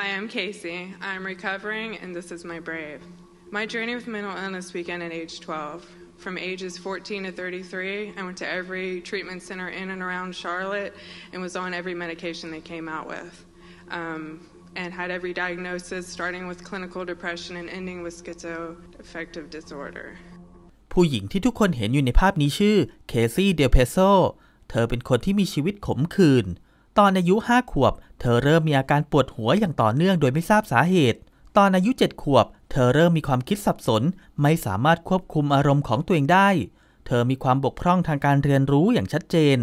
Hi, I'm Casey. I'm recovering, and this is my brave. My journey with mental illness began at age 12. From ages 14 to 33, I went to every treatment center in and around Charlotte and was on every medication they came out with. Um, and had every diagnosis, starting with clinical depression and ending with schizoaffective disorder. ผู้หญิงที่ทุกคนเห็นอยู่ในภาพนี้ชื่อเดลเพโซ เธอเป็นคนที่มีชีวิตขมขื่นตอนอายุ 5 ขวบ เธอเริ่มมีอาการปวดหัวอย่างต่อเนื่องโดยไม่ทราบสาเหตุ ตอนอายุ 7 ขวบ เธอเริ่มมีความคิดสับสน ไม่สามารถควบคุมอารมณ์ของตัวเองได้ เธอมีความบกพร่องทางการเรียนรู้อย่างชัดเจน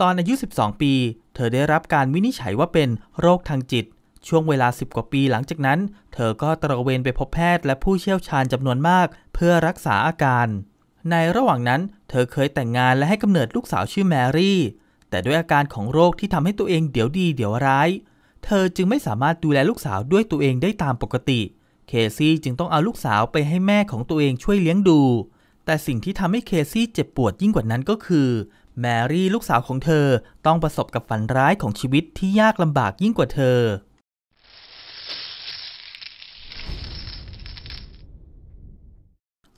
ตอนอายุ 12 ปี เธอได้รับการวินิจฉัยว่าเป็นโรคทางจิต ช่วงเวลา 10 กว่าปีหลังจากนั้น เธอก็ตระเวนไปพบแพทย์และผู้เชี่ยวชาญจำนวนมากเพื่อรักษาอาการ ในระหว่างนั้น เธอเคยแต่งงานและให้กำเนิดลูกสาวชื่อแมรี่แต่ด้วยอาการของโรคที่ทำให้ตัวเองเดี๋ยวดีเดี๋ยวร้าย เธอจึงไม่สามารถดูแลลูกสาวด้วยตัวเองได้ตามปกติ เคซี่จึงต้องเอาลูกสาวไปให้แม่ของตัวเองช่วยเลี้ยงดู แต่สิ่งที่ทำให้เคซี่เจ็บปวดยิ่งกว่านั้นก็คือ แมรี่ลูกสาวของเธอต้องประสบกับฝันร้ายของชีวิตที่ยากลำบากยิ่งกว่าเธอ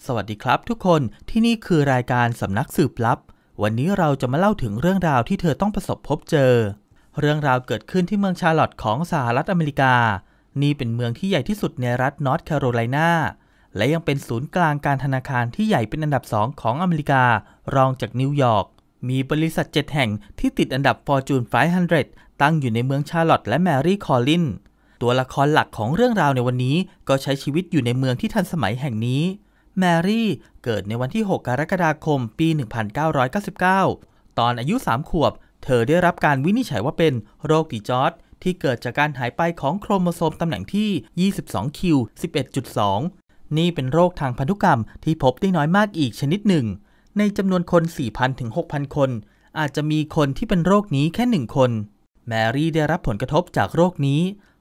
สวัสดีครับทุกคน ที่นี่คือรายการสำนักสืบลับวันนี้เราจะมาเล่าถึงเรื่องราวที่เธอต้องประสบพบเจอ เรื่องราวเกิดขึ้นที่เมืองชาร์ลอตของสหรัฐอเมริกา นี่เป็นเมืองที่ใหญ่ที่สุดในรัฐนอร์ทแคโรไลนาและยังเป็นศูนย์กลางการธนาคารที่ใหญ่เป็นอันดับสองของอเมริกา รองจากนิวยอร์ก มีบริษัท 7 แห่งที่ติดอันดับ Fortune 500 ตั้งอยู่ในเมืองชาร์ลอตและแมรี่คอลลิน ตัวละครหลักของเรื่องราวในวันนี้ก็ใช้ชีวิตอยู่ในเมืองที่ทันสมัยแห่งนี้แมรี่เกิดในวันที่ 6 กรกฎาคมปี 1999 ตอนอายุ 3 ขวบ เธอได้รับการวินิจฉัยว่าเป็นโรคดีจอร์ดที่เกิดจากการหายไปของโครโมโซมตำแหน่งที่ 22q11.2 นี่เป็นโรคทางพันธุกรรมที่พบได้น้อยมากอีกชนิดหนึ่ง ในจำนวนคน 4,000ถึง6,000 คน อาจจะมีคนที่เป็นโรคนี้แค่หนึ่งคน แมรี่ได้รับผลกระทบจากโรคนี้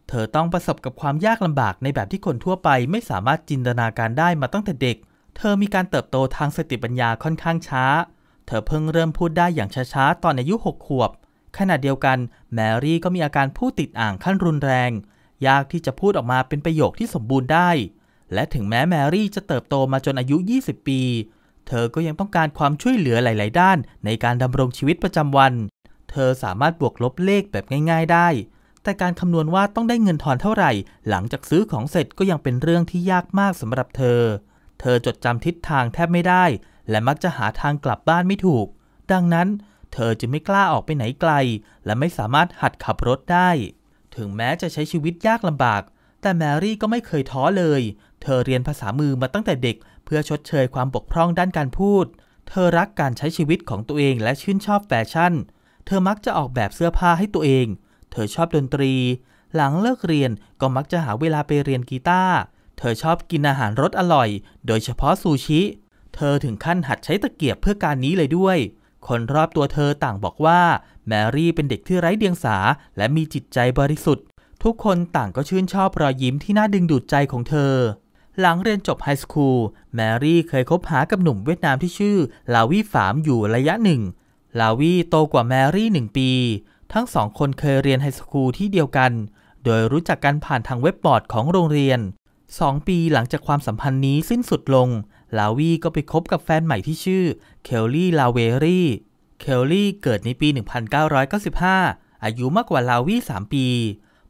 เธอต้องประสบกับความยากลำบากในแบบที่คนทั่วไปไม่สามารถจินตนาการได้มาตั้งแต่เด็กเธอมีการเติบโตทางสติปัญญาค่อนข้างช้า เธอเพิ่งเริ่มพูดได้อย่างช้าๆ ตอนอายุ 6 ขวบ ขณะเดียวกันแมรี่ก็มีอาการพูดติดอ่างขั้นรุนแรง ยากที่จะพูดออกมาเป็นประโยคที่สมบูรณ์ได้ และถึงแม้แมรี่จะเติบโตมาจนอายุ 20 ปี เธอก็ยังต้องการความช่วยเหลือหลาย ๆ ด้าน ในการดำรงชีวิตประจำวัน เธอสามารถบวกลบเลขแบบง่าย ๆ ได้ แต่การคำนวณว่าต้องได้เงินทอนเท่าไหร่ หลังจากซื้อของเสร็จก็ยังเป็นเรื่องที่ยากมากสำหรับเธอเธอจดจำทิศทางแทบไม่ได้ และมักจะหาทางกลับบ้านไม่ถูก ดังนั้น เธอจะไม่กล้าออกไปไหนไกล และไม่สามารถหัดขับรถได้ ถึงแม้จะใช้ชีวิตยากลำบาก แต่แมรี่ก็ไม่เคยท้อเลย เธอเรียนภาษามือมาตั้งแต่เด็ก เพื่อชดเชยความบกพร่องด้านการพูด เธอรักการใช้ชีวิตของตัวเองและชื่นชอบแฟชั่น เธอมักจะออกแบบเสื้อผ้าให้ตัวเอง เธอชอบดนตรี หลังเลิกเรียนก็มักจะหาเวลาไปเรียนกีตาร์เธอชอบกินอาหารรสอร่อย โดยเฉพาะซูชิ เธอถึงขั้นหัดใช้ตะเกียบเพื่อการนี้เลยด้วย คนรอบตัวเธอต่างบอกว่า แมรี่เป็นเด็กที่ไร้เดียงสาและมีจิตใจบริสุทธิ์ ทุกคนต่างก็ชื่นชอบรอยยิ้มที่น่าดึงดูดใจของเธอ หลังเรียนจบไฮสคูล แมรี่เคยคบหากับหนุ่มเวียดนามที่ชื่อลาวีฝามอยู่ระยะหนึ่งลาวีโตกว่าแมรี่หนึ่งปี ทั้งสองคนเคยเรียนไฮสคูลที่เดียวกัน โดยรู้จักกันผ่านทางเว็บบอร์ดของโรงเรียนสองปีหลังจากความสัมพันธ์นี้สิ้นสุดลง ลาวีก็ไปคบกับแฟนใหม่ที่ชื่อเคลลี่ลาเวรีเคลลี่เกิดในปี 1995 อายุมากกว่าลาวี3ปี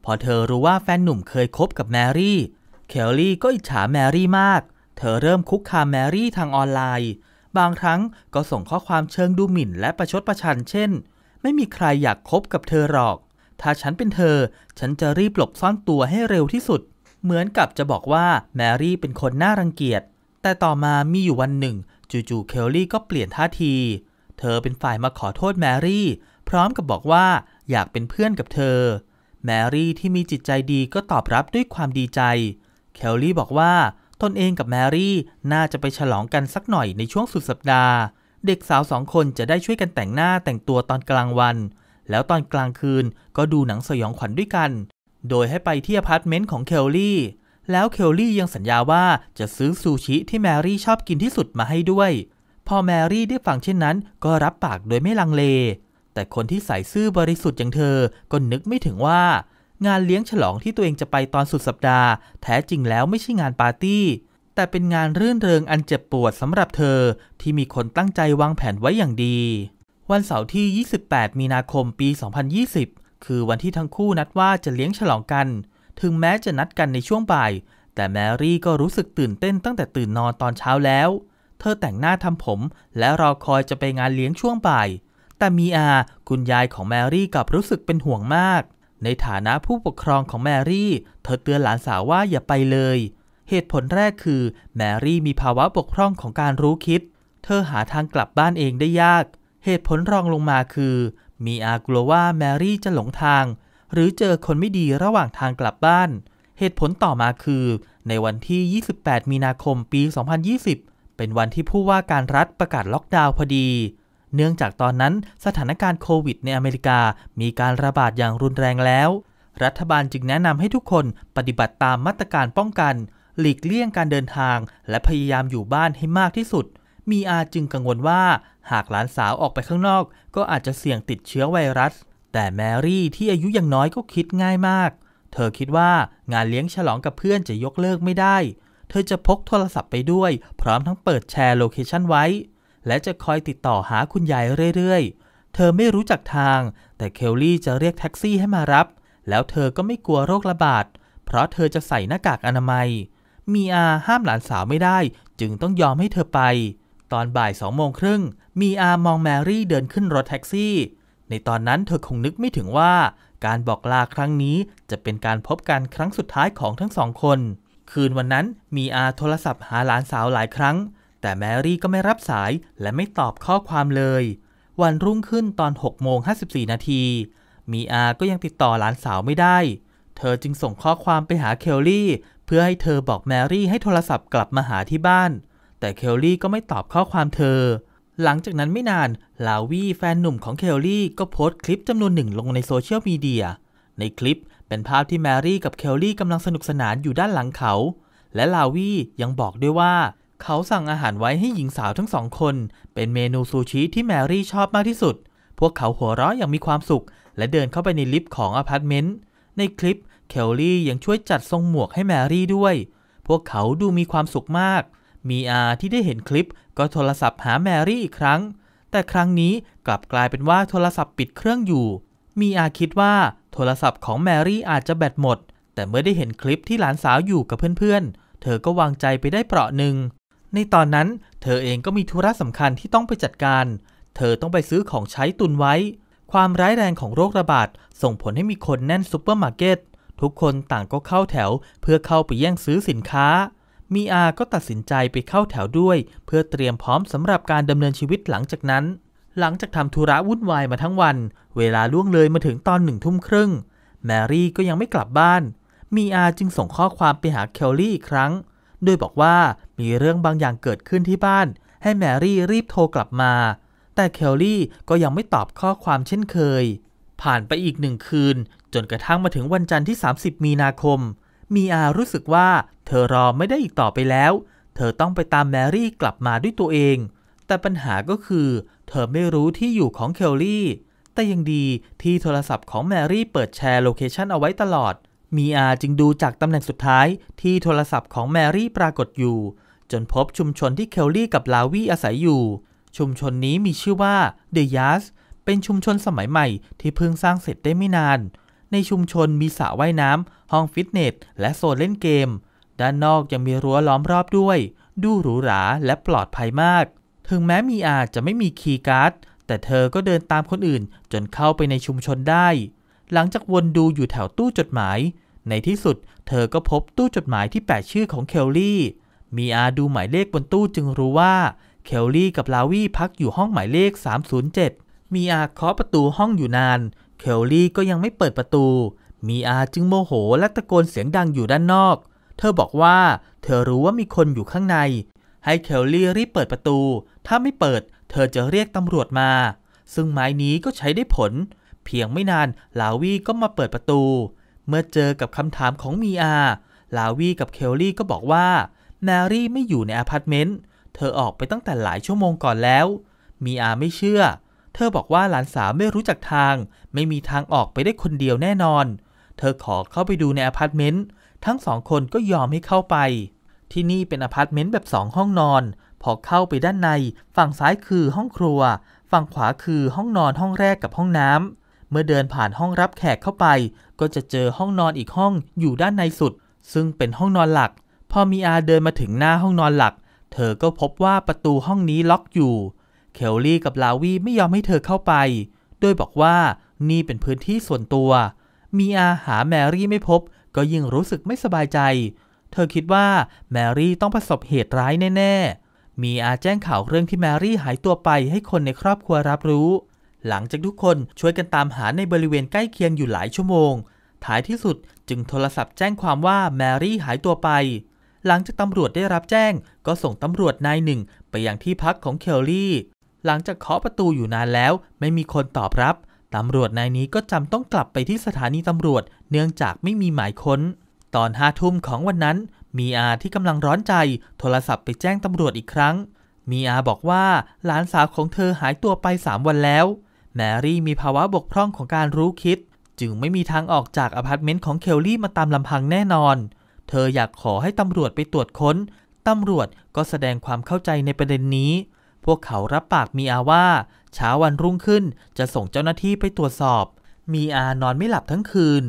พอเธอรู้ว่าแฟนหนุ่มเคยคบกับแมรี่ เคลลี่ก็อิจฉาแมรี่มาก เธอเริ่มคุกคามแมรี่ทางออนไลน์ บางครั้งก็ส่งข้อความเชิงดูหมิ่นและประชดประชันเช่น ไม่มีใครอยากคบกับเธอหรอก ถ้าฉันเป็นเธอฉันจะรีบหลบซ่อนตัวให้เร็วที่สุดเหมือนกับจะบอกว่าแมรี่เป็นคนน่ารังเกียจ แต่ต่อมามีอยู่วันหนึ่ง จู่ๆเคลลี่ก็เปลี่ยนท่าที เธอเป็นฝ่ายมาขอโทษแมรี่ พร้อมกับบอกว่าอยากเป็นเพื่อนกับเธอ แมรี่ที่มีจิตใจดีก็ตอบรับด้วยความดีใจ เคลลี่บอกว่าตนเองกับแมรี่น่าจะไปฉลองกันสักหน่อยในช่วงสุดสัปดาห์ เด็กสาวสองคนจะได้ช่วยกันแต่งหน้าแต่งตัวตอนกลางวัน แล้วตอนกลางคืนก็ดูหนังสยองขวัญด้วยกันโดยให้ไปที่อพาร์ตเมนต์ของเคลลี่ แล้วเคลลี่ยังสัญญาว่าจะซื้อซูชิที่แมรี่ชอบกินที่สุดมาให้ด้วยพอแมรี่ได้ฟังเช่นนั้น ก็รับปากโดยไม่ลังเล แต่คนที่ใส่ซื่อบริสุทธิ์อย่างเธอ ก็นึกไม่ถึงว่า งานเลี้ยงฉลองที่ตัวเองจะไปตอนสุดสัปดาห์ แท้จริงแล้วไม่ใช่งานปาร์ตี้ แต่เป็นงานรื่นเริงอันเจ็บปวดสำหรับเธอที่มีคนตั้งใจวางแผนไว้อย่างดี วันเสาร์ที่ 28 มีนาคมปี 2020คือวันที่ทั้งคู่นัดว่าจะเลี้ยงฉลองกัน ถึงแม้จะนัดกันในช่วงบ่าย แต่แมรี่ก็รู้สึกตื่นเต้นตั้งแต่ตื่นนอนตอนเช้าแล้ว เธอแต่งหน้าทำผมและรอคอยจะไปงานเลี้ยงช่วงบ่าย แต่มีอาคุณยายของแมรี่กลับรู้สึกเป็นห่วงมาก ในฐานะผู้ปกครองของแมรี่ เธอเตือนหลานสาวว่าอย่าไปเลย เหตุผลแรกคือ แมรี่มีภาวะบกพร่องของการรู้คิด เธอหาทางกลับบ้านเองได้ยาก เหตุผลรองลงมาคือมีอากลัวว่าแมรี่จะหลงทาง หรือเจอคนไม่ดีระหว่างทางกลับบ้าน เหตุผลต่อมาคือ ในวันที่ 28 มีนาคม ปี 2020 เป็นวันที่ผู้ว่าการรัฐประกาศล็อกดาวน์พอดี เนื่องจากตอนนั้น สถานการณ์โควิดในอเมริกามีการระบาดอย่างรุนแรงแล้ว รัฐบาลจึงแนะนำให้ทุกคนปฏิบัติตามมาตรการป้องกัน หลีกเลี่ยงการเดินทางและพยายามอยู่บ้านให้มากที่สุด มีอาจึงกังวลว่าหากหลานสาวออกไปข้างนอก ก็อาจจะเสี่ยงติดเชื้อไวรัส แต่แมรี่ที่อายุยังน้อยก็คิดง่ายมาก เธอคิดว่างานเลี้ยงฉลองกับเพื่อนจะยกเลิกไม่ได้ เธอจะพกโทรศัพท์ไปด้วยพร้อมทั้งเปิดแชร์โลเคชันไว้ และจะคอยติดต่อหาคุณยายเรื่อย ๆ เธอไม่รู้จักทาง แต่เคลลี่จะเรียกแท็กซี่ให้มารับ แล้วเธอก็ไม่กลัวโรคระบาด เพราะเธอจะใส่หน้ากากอนามัย มีอาห้ามหลานสาวไม่ได้ จึงต้องยอมให้เธอไปตอนบ่ายสองโมงครึ่ง มีอามองแมรี่เดินขึ้นรถแท็กซี่ ในตอนนั้นเธอคงนึกไม่ถึงว่าการบอกลาครั้งนี้จะเป็นการพบกันครั้งสุดท้ายของทั้งสองคน คืนวันนั้นมีอาโทรศัพท์หาหลานสาวหลายครั้ง แต่แมรี่ก็ไม่รับสายและไม่ตอบข้อความเลย วันรุ่งขึ้นตอน6โมง54 นาที มีอาก็ยังติดต่อหลานสาวไม่ได้ เธอจึงส่งข้อความไปหาเคลลี่ เพื่อให้เธอบอกแมรี่ให้โทรศัพท์กลับมาหาที่บ้านแต่เคลลี่ก็ไม่ตอบข้อความเธอ หลังจากนั้นไม่นาน ลาวีแฟนหนุ่มของเคลลี่ ก็โพสต์คลิปจำนวนหนึ่งลงในโซเชียลมีเดีย ในคลิปเป็นภาพที่แมรี่กับเคลลี่กำลังสนุกสนานอยู่ด้านหลังเขา และลาวียังบอกด้วยว่า เขาสั่งอาหารไว้ให้หญิงสาวทั้งสองคน เป็นเมนูซูชิที่แมรี่ชอบมากที่สุด พวกเขาหัวเราะอย่างมีความสุขและเดินเข้าไปในลิฟต์ของอพาร์ตเมนต์ ในคลิปเคลลี่ยังช่วยจัดทรงหมวกให้แมรี่ด้วย พวกเขาดูมีความสุขมากมีอาที่ได้เห็นคลิปก็โทรศัพท์หาแมรี่อีกครั้ง แต่ครั้งนี้กลับกลายเป็นว่าโทรศัพท์ปิดเครื่องอยู่ มีอาคิดว่าโทรศัพท์ของแมรี่อาจจะแบตหมด แต่เมื่อได้เห็นคลิปที่หลานสาวอยู่กับเพื่อนๆ เธอก็วางใจไปได้เปราะหนึ่งในตอนนั้นเธอเองก็มีธุระสำคัญที่ต้องไปจัดการ เธอต้องไปซื้อของใช้ตุนไว้ ความร้ายแรงของโรคระบาดส่งผลให้มีคนแน่นซูเปอร์มาร์เก็ตทุกคนต่างก็เข้าแถว เพื่อเข้าไปแย่งซื้อสินค้ามีอาก็ตัดสินใจไปเข้าแถวด้วย เพื่อเตรียมพร้อมสำหรับการดำเนินชีวิตหลังจากนั้น หลังจากทำธุระวุ่นวายมาทั้งวัน เวลาล่วงเลยมาถึงตอนหนึ่งทุ่มครึ่ง แมรี่ก็ยังไม่กลับบ้าน มีอาจึงส่งข้อความไปหาเคลลี่อีกครั้งโดยบอกว่ามีเรื่องบางอย่างเกิดขึ้นที่บ้าน ให้แมรี่รีบโทรกลับมา แต่เคลลี่ก็ยังไม่ตอบข้อความเช่นเคย ผ่านไปอีกหนึ่งคืนจนกระทั่งมาถึงวันจันทร์ที่ 30 มีนาคมมีอารู้สึกว่า เธอรอไม่ได้อีกต่อไปแล้ว เธอต้องไปตามแมรี่กลับมาด้วยตัวเอง แต่ปัญหาก็คือ เธอไม่รู้ที่อยู่ของเคลลี่ แต่ยังดีที่โทรศัพท์ของแมรี่เปิดแชร์โลเคชันเอาไว้ตลอด มีอาจึงดูจากตำแหน่งสุดท้าย ที่โทรศัพท์ของแมรี่ปรากฏอยู่ จนพบชุมชนที่เคลลี่กับลาวีอาศัยอยู่ ชุมชนนี้มีชื่อว่าเดยัสเป็นชุมชนสมัยใหม่ที่เพิ่งสร้างเสร็จได้ไม่นาน ในชุมชนมีสระว่ายน้ำห้องฟิตเนสและโซนเล่นเกม ด้านนอกยังมีรั้วล้อมรอบด้วย ดูหรูหราและปลอดภัยมาก ถึงแม้มีอาจจะไม่มีคีย์การ์ดแต่เธอก็เดินตามคนอื่นจนเข้าไปในชุมชนได้ หลังจากวนดูอยู่แถวตู้จดหมาย ในที่สุด เธอก็พบตู้จดหมายที่แปะชื่อของเคลลี่ มีอาดูหมายเลขบนตู้จึงรู้ว่าเคลลี่กับลาวี่พักอยู่ห้องหมายเลข 307 มีอาเคาะประตูห้องอยู่นานเคลลี่ก็ยังไม่เปิดประตูมีอาจึงโมโหและตะโกนเสียงดังอยู่ด้านนอก เธอบอกว่า เธอรู้ว่ามีคนอยู่ข้างใน ให้เคลลี่รีบเปิดประตู ถ้าไม่เปิด เธอจะเรียกตำรวจมา ซึ่งไม้นี้ก็ใช้ได้ผล เพียงไม่นานลาวีก็มาเปิดประตู เมื่อเจอกับคำถามของมีอา ลาวีกับเคลลี่ก็บอกว่าแมรี่ไม่อยู่ในอพาร์ตเมนต์ เธอออกไปตั้งแต่หลายชั่วโมงก่อนแล้ว มีอาไม่เชื่อ เธอบอกว่าหลานสาวไม่รู้จักทาง ไม่มีทางออกไปได้คนเดียวแน่นอนเธอขอเข้าไปดูในอพาร์ตเมนต์ทั้งสองคนก็ยอมให้เข้าไป ที่นี่เป็นอพาร์ตเมนต์แบบสองห้องนอน พอเข้าไปด้านในฝั่งซ้ายคือห้องครัว ฝั่งขวาคือห้องนอนห้องแรกกับห้องน้ำเมื่อเดินผ่านห้องรับแขกเข้าไป ก็จะเจอห้องนอนอีกห้องอยู่ด้านในสุด ซึ่งเป็นห้องนอนหลัก พอมีอาเดินมาถึงหน้าห้องนอนหลัก เธอก็พบว่าประตูห้องนี้ล็อกอยู่เคลลี่กับลาวีไม่ยอมให้เธอเข้าไปโดยบอกว่านี่เป็นพื้นที่ส่วนตัวมีอาหาแมรี่ไม่พบ ก็ยิ่งรู้สึกไม่สบายใจ เธอคิดว่าแมรี่ต้องประสบเหตุร้ายแน่ๆ มีอาแจ้งข่าวเรื่องที่แมรี่หายตัวไปให้คนในครอบครัวรับรู้ หลังจากทุกคนช่วยกันตามหาในบริเวณใกล้เคียงอยู่หลายชั่วโมง ท้ายที่สุดจึงโทรศัพท์แจ้งความว่าแมรี่หายตัวไป หลังจากตำรวจได้รับแจ้ง ก็ส่งตำรวจนายหนึ่งไปยังที่พักของเคลลี่ หลังจากเคาะประตูอยู่นานแล้ว ไม่มีคนตอบรับตำรวจนายนี้ก็จำต้องกลับไปที่สถานีตำรวจเนื่องจากไม่มีหมายค้น ตอนห้าทุ่มของวันนั้นมีอาที่กำลังร้อนใจโทรศัพท์ไปแจ้งตำรวจอีกครั้ง มีอาบอกว่าหลานสาวของเธอหายตัวไปสามวันแล้ว แมรี่มีภาวะบกพร่องของการรู้คิด จึงไม่มีทางออกจากอพาร์ตเมนต์ของเคลลี่มาตามลำพังแน่นอน เธออยากขอให้ตำรวจไปตรวจค้นตำรวจก็แสดงความเข้าใจในประเด็นนี้ พวกเขารับปากมีอาว่าเช้าวันรุ่งขึ้น จะส่งเจ้าหน้าที่ไปตรวจสอบ มีอานอนไม่หลับทั้งคืน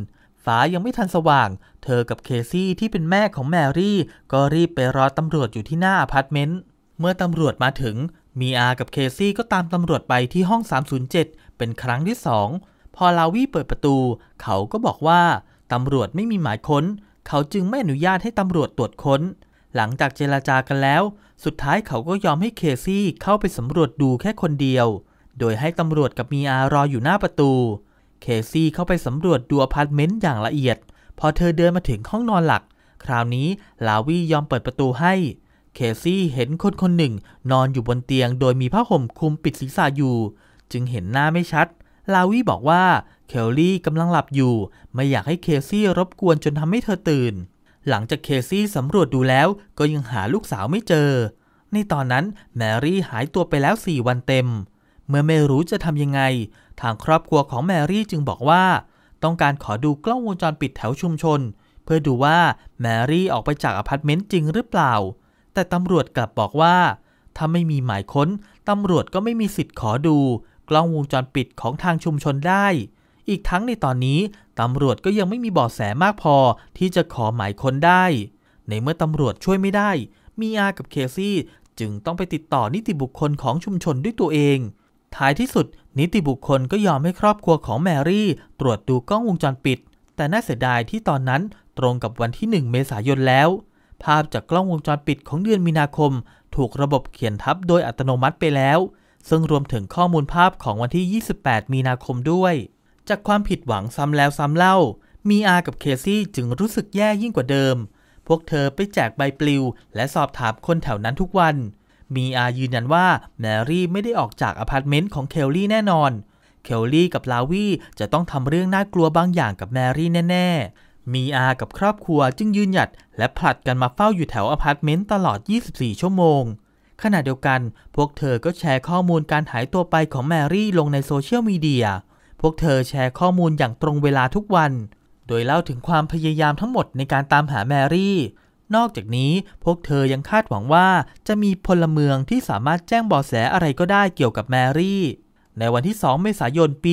ฟ้ายังไม่ทันสว่าง เธอกับเคซี่ที่เป็นแม่ของแมรี่ ก็รีบไปรอตำรวจอยู่ที่หน้าอพาร์ตเมนต์เมื่อตำรวจมาถึง มีอากับเคซี่ก็ตามตำรวจไปที่ห้อง 307 เป็นครั้งที่สอง พอลาวี่เปิดประตู เขาก็บอกว่าตำรวจไม่มีหมายค้น เขาจึงไม่อนุญาตให้ตำรวจตรวจค้น หลังจากเจราจากันแล้ว สุดท้ายเขาก็ยอมให้เคซี่เข้าไปสำรวจดูแค่คนเดียวโดยให้ตำรวจกับมีอารออยู่หน้าประตู เคซี่เข้าไปสำรวจดูอพาร์ตเมนต์อย่างละเอียด พอเธอเดินมาถึงห้องนอนหลัก คราวนี้ลาวียอมเปิดประตูให้ เคซี่เห็นคนคนหนึ่งนอนอยู่บนเตียงโดยมีผ้าห่มคลุมปิดศีรษะอยู่ จึงเห็นหน้าไม่ชัด ลาวีบอกว่าเคลลี่กำลังหลับอยู่ ไม่อยากให้เคซี่รบกวนจนทำให้เธอตื่น หลังจากเคซี่สำรวจดูแล้ว ก็ยังหาลูกสาวไม่เจอ ในตอนนั้นแมรี่หายตัวไปแล้ว4วันเต็มเมื่อไม่รู้จะทำยังไง ทางครอบครัวของแมรี่จึงบอกว่า ต้องการขอดูกล้องวงจรปิดแถวชุมชน เพื่อดูว่าแมรี่ออกไปจากอพาร์ตเมนต์จริงหรือเปล่า แต่ตำรวจกลับบอกว่าถ้าไม่มีหมายค้นตำรวจก็ไม่มีสิทธิ์ขอดู กล้องวงจรปิดของทางชุมชนได้ อีกทั้งในตอนนี้ตำรวจก็ยังไม่มีเบาะแสมากพอที่จะขอหมายค้นได้ ในเมื่อตำรวจช่วยไม่ได้ มีอากับเคซี่จึงต้องไปติดต่อนิติบุคคลของชุมชนด้วยตัวเองท้ายที่สุด นิติบุคคลก็ยอมให้ครอบครัวของแมรี่ตรวจดูกล้องวงจรปิด แต่น่าเสียดายที่ตอนนั้นตรงกับวันที่ 1 เมษายนแล้ว ภาพจากกล้องวงจรปิดของเดือนมีนาคม ถูกระบบเขียนทับโดยอัตโนมัติไปแล้ว ซึ่งรวมถึงข้อมูลภาพของวันที่ 28 มีนาคมด้วย จากความผิดหวังซ้ำแล้วซ้ำเล่า มีอากับเคซี่จึงรู้สึกแย่ยิ่งกว่าเดิม พวกเธอไปแจกใบปลิว และสอบถามคนแถวนั้นทุกวันมีอายืนยันว่าแมรี่ไม่ได้ออกจากอพาร์ตเมนต์ของเคลลี่แน่นอน เคลลี่กับลาวีจะต้องทำเรื่องน่ากลัวบางอย่างกับแมรี่แน่ๆ มีอากับครอบครัวจึงยืนหยัดและผลัดกันมาเฝ้าอยู่แถวอพาร์ตเมนต์ตลอด 24 ชั่วโมง ขณะเดียวกัน พวกเธอก็แชร์ข้อมูลการหายตัวไปของแมรี่ลงในโซเชียลมีเดียพวกเธอแชร์ข้อมูลอย่างตรงเวลาทุกวัน โดยเล่าถึงความพยายามทั้งหมดในการตามหาแมรี่นอกจากนี้พวกเธอยังคาดหวังว่าจะมีพลเมืองที่สามารถแจ้งบอแสอะไรก็ได้เกี่ยวกับแมรี่ ในวันที่2เมษายนปี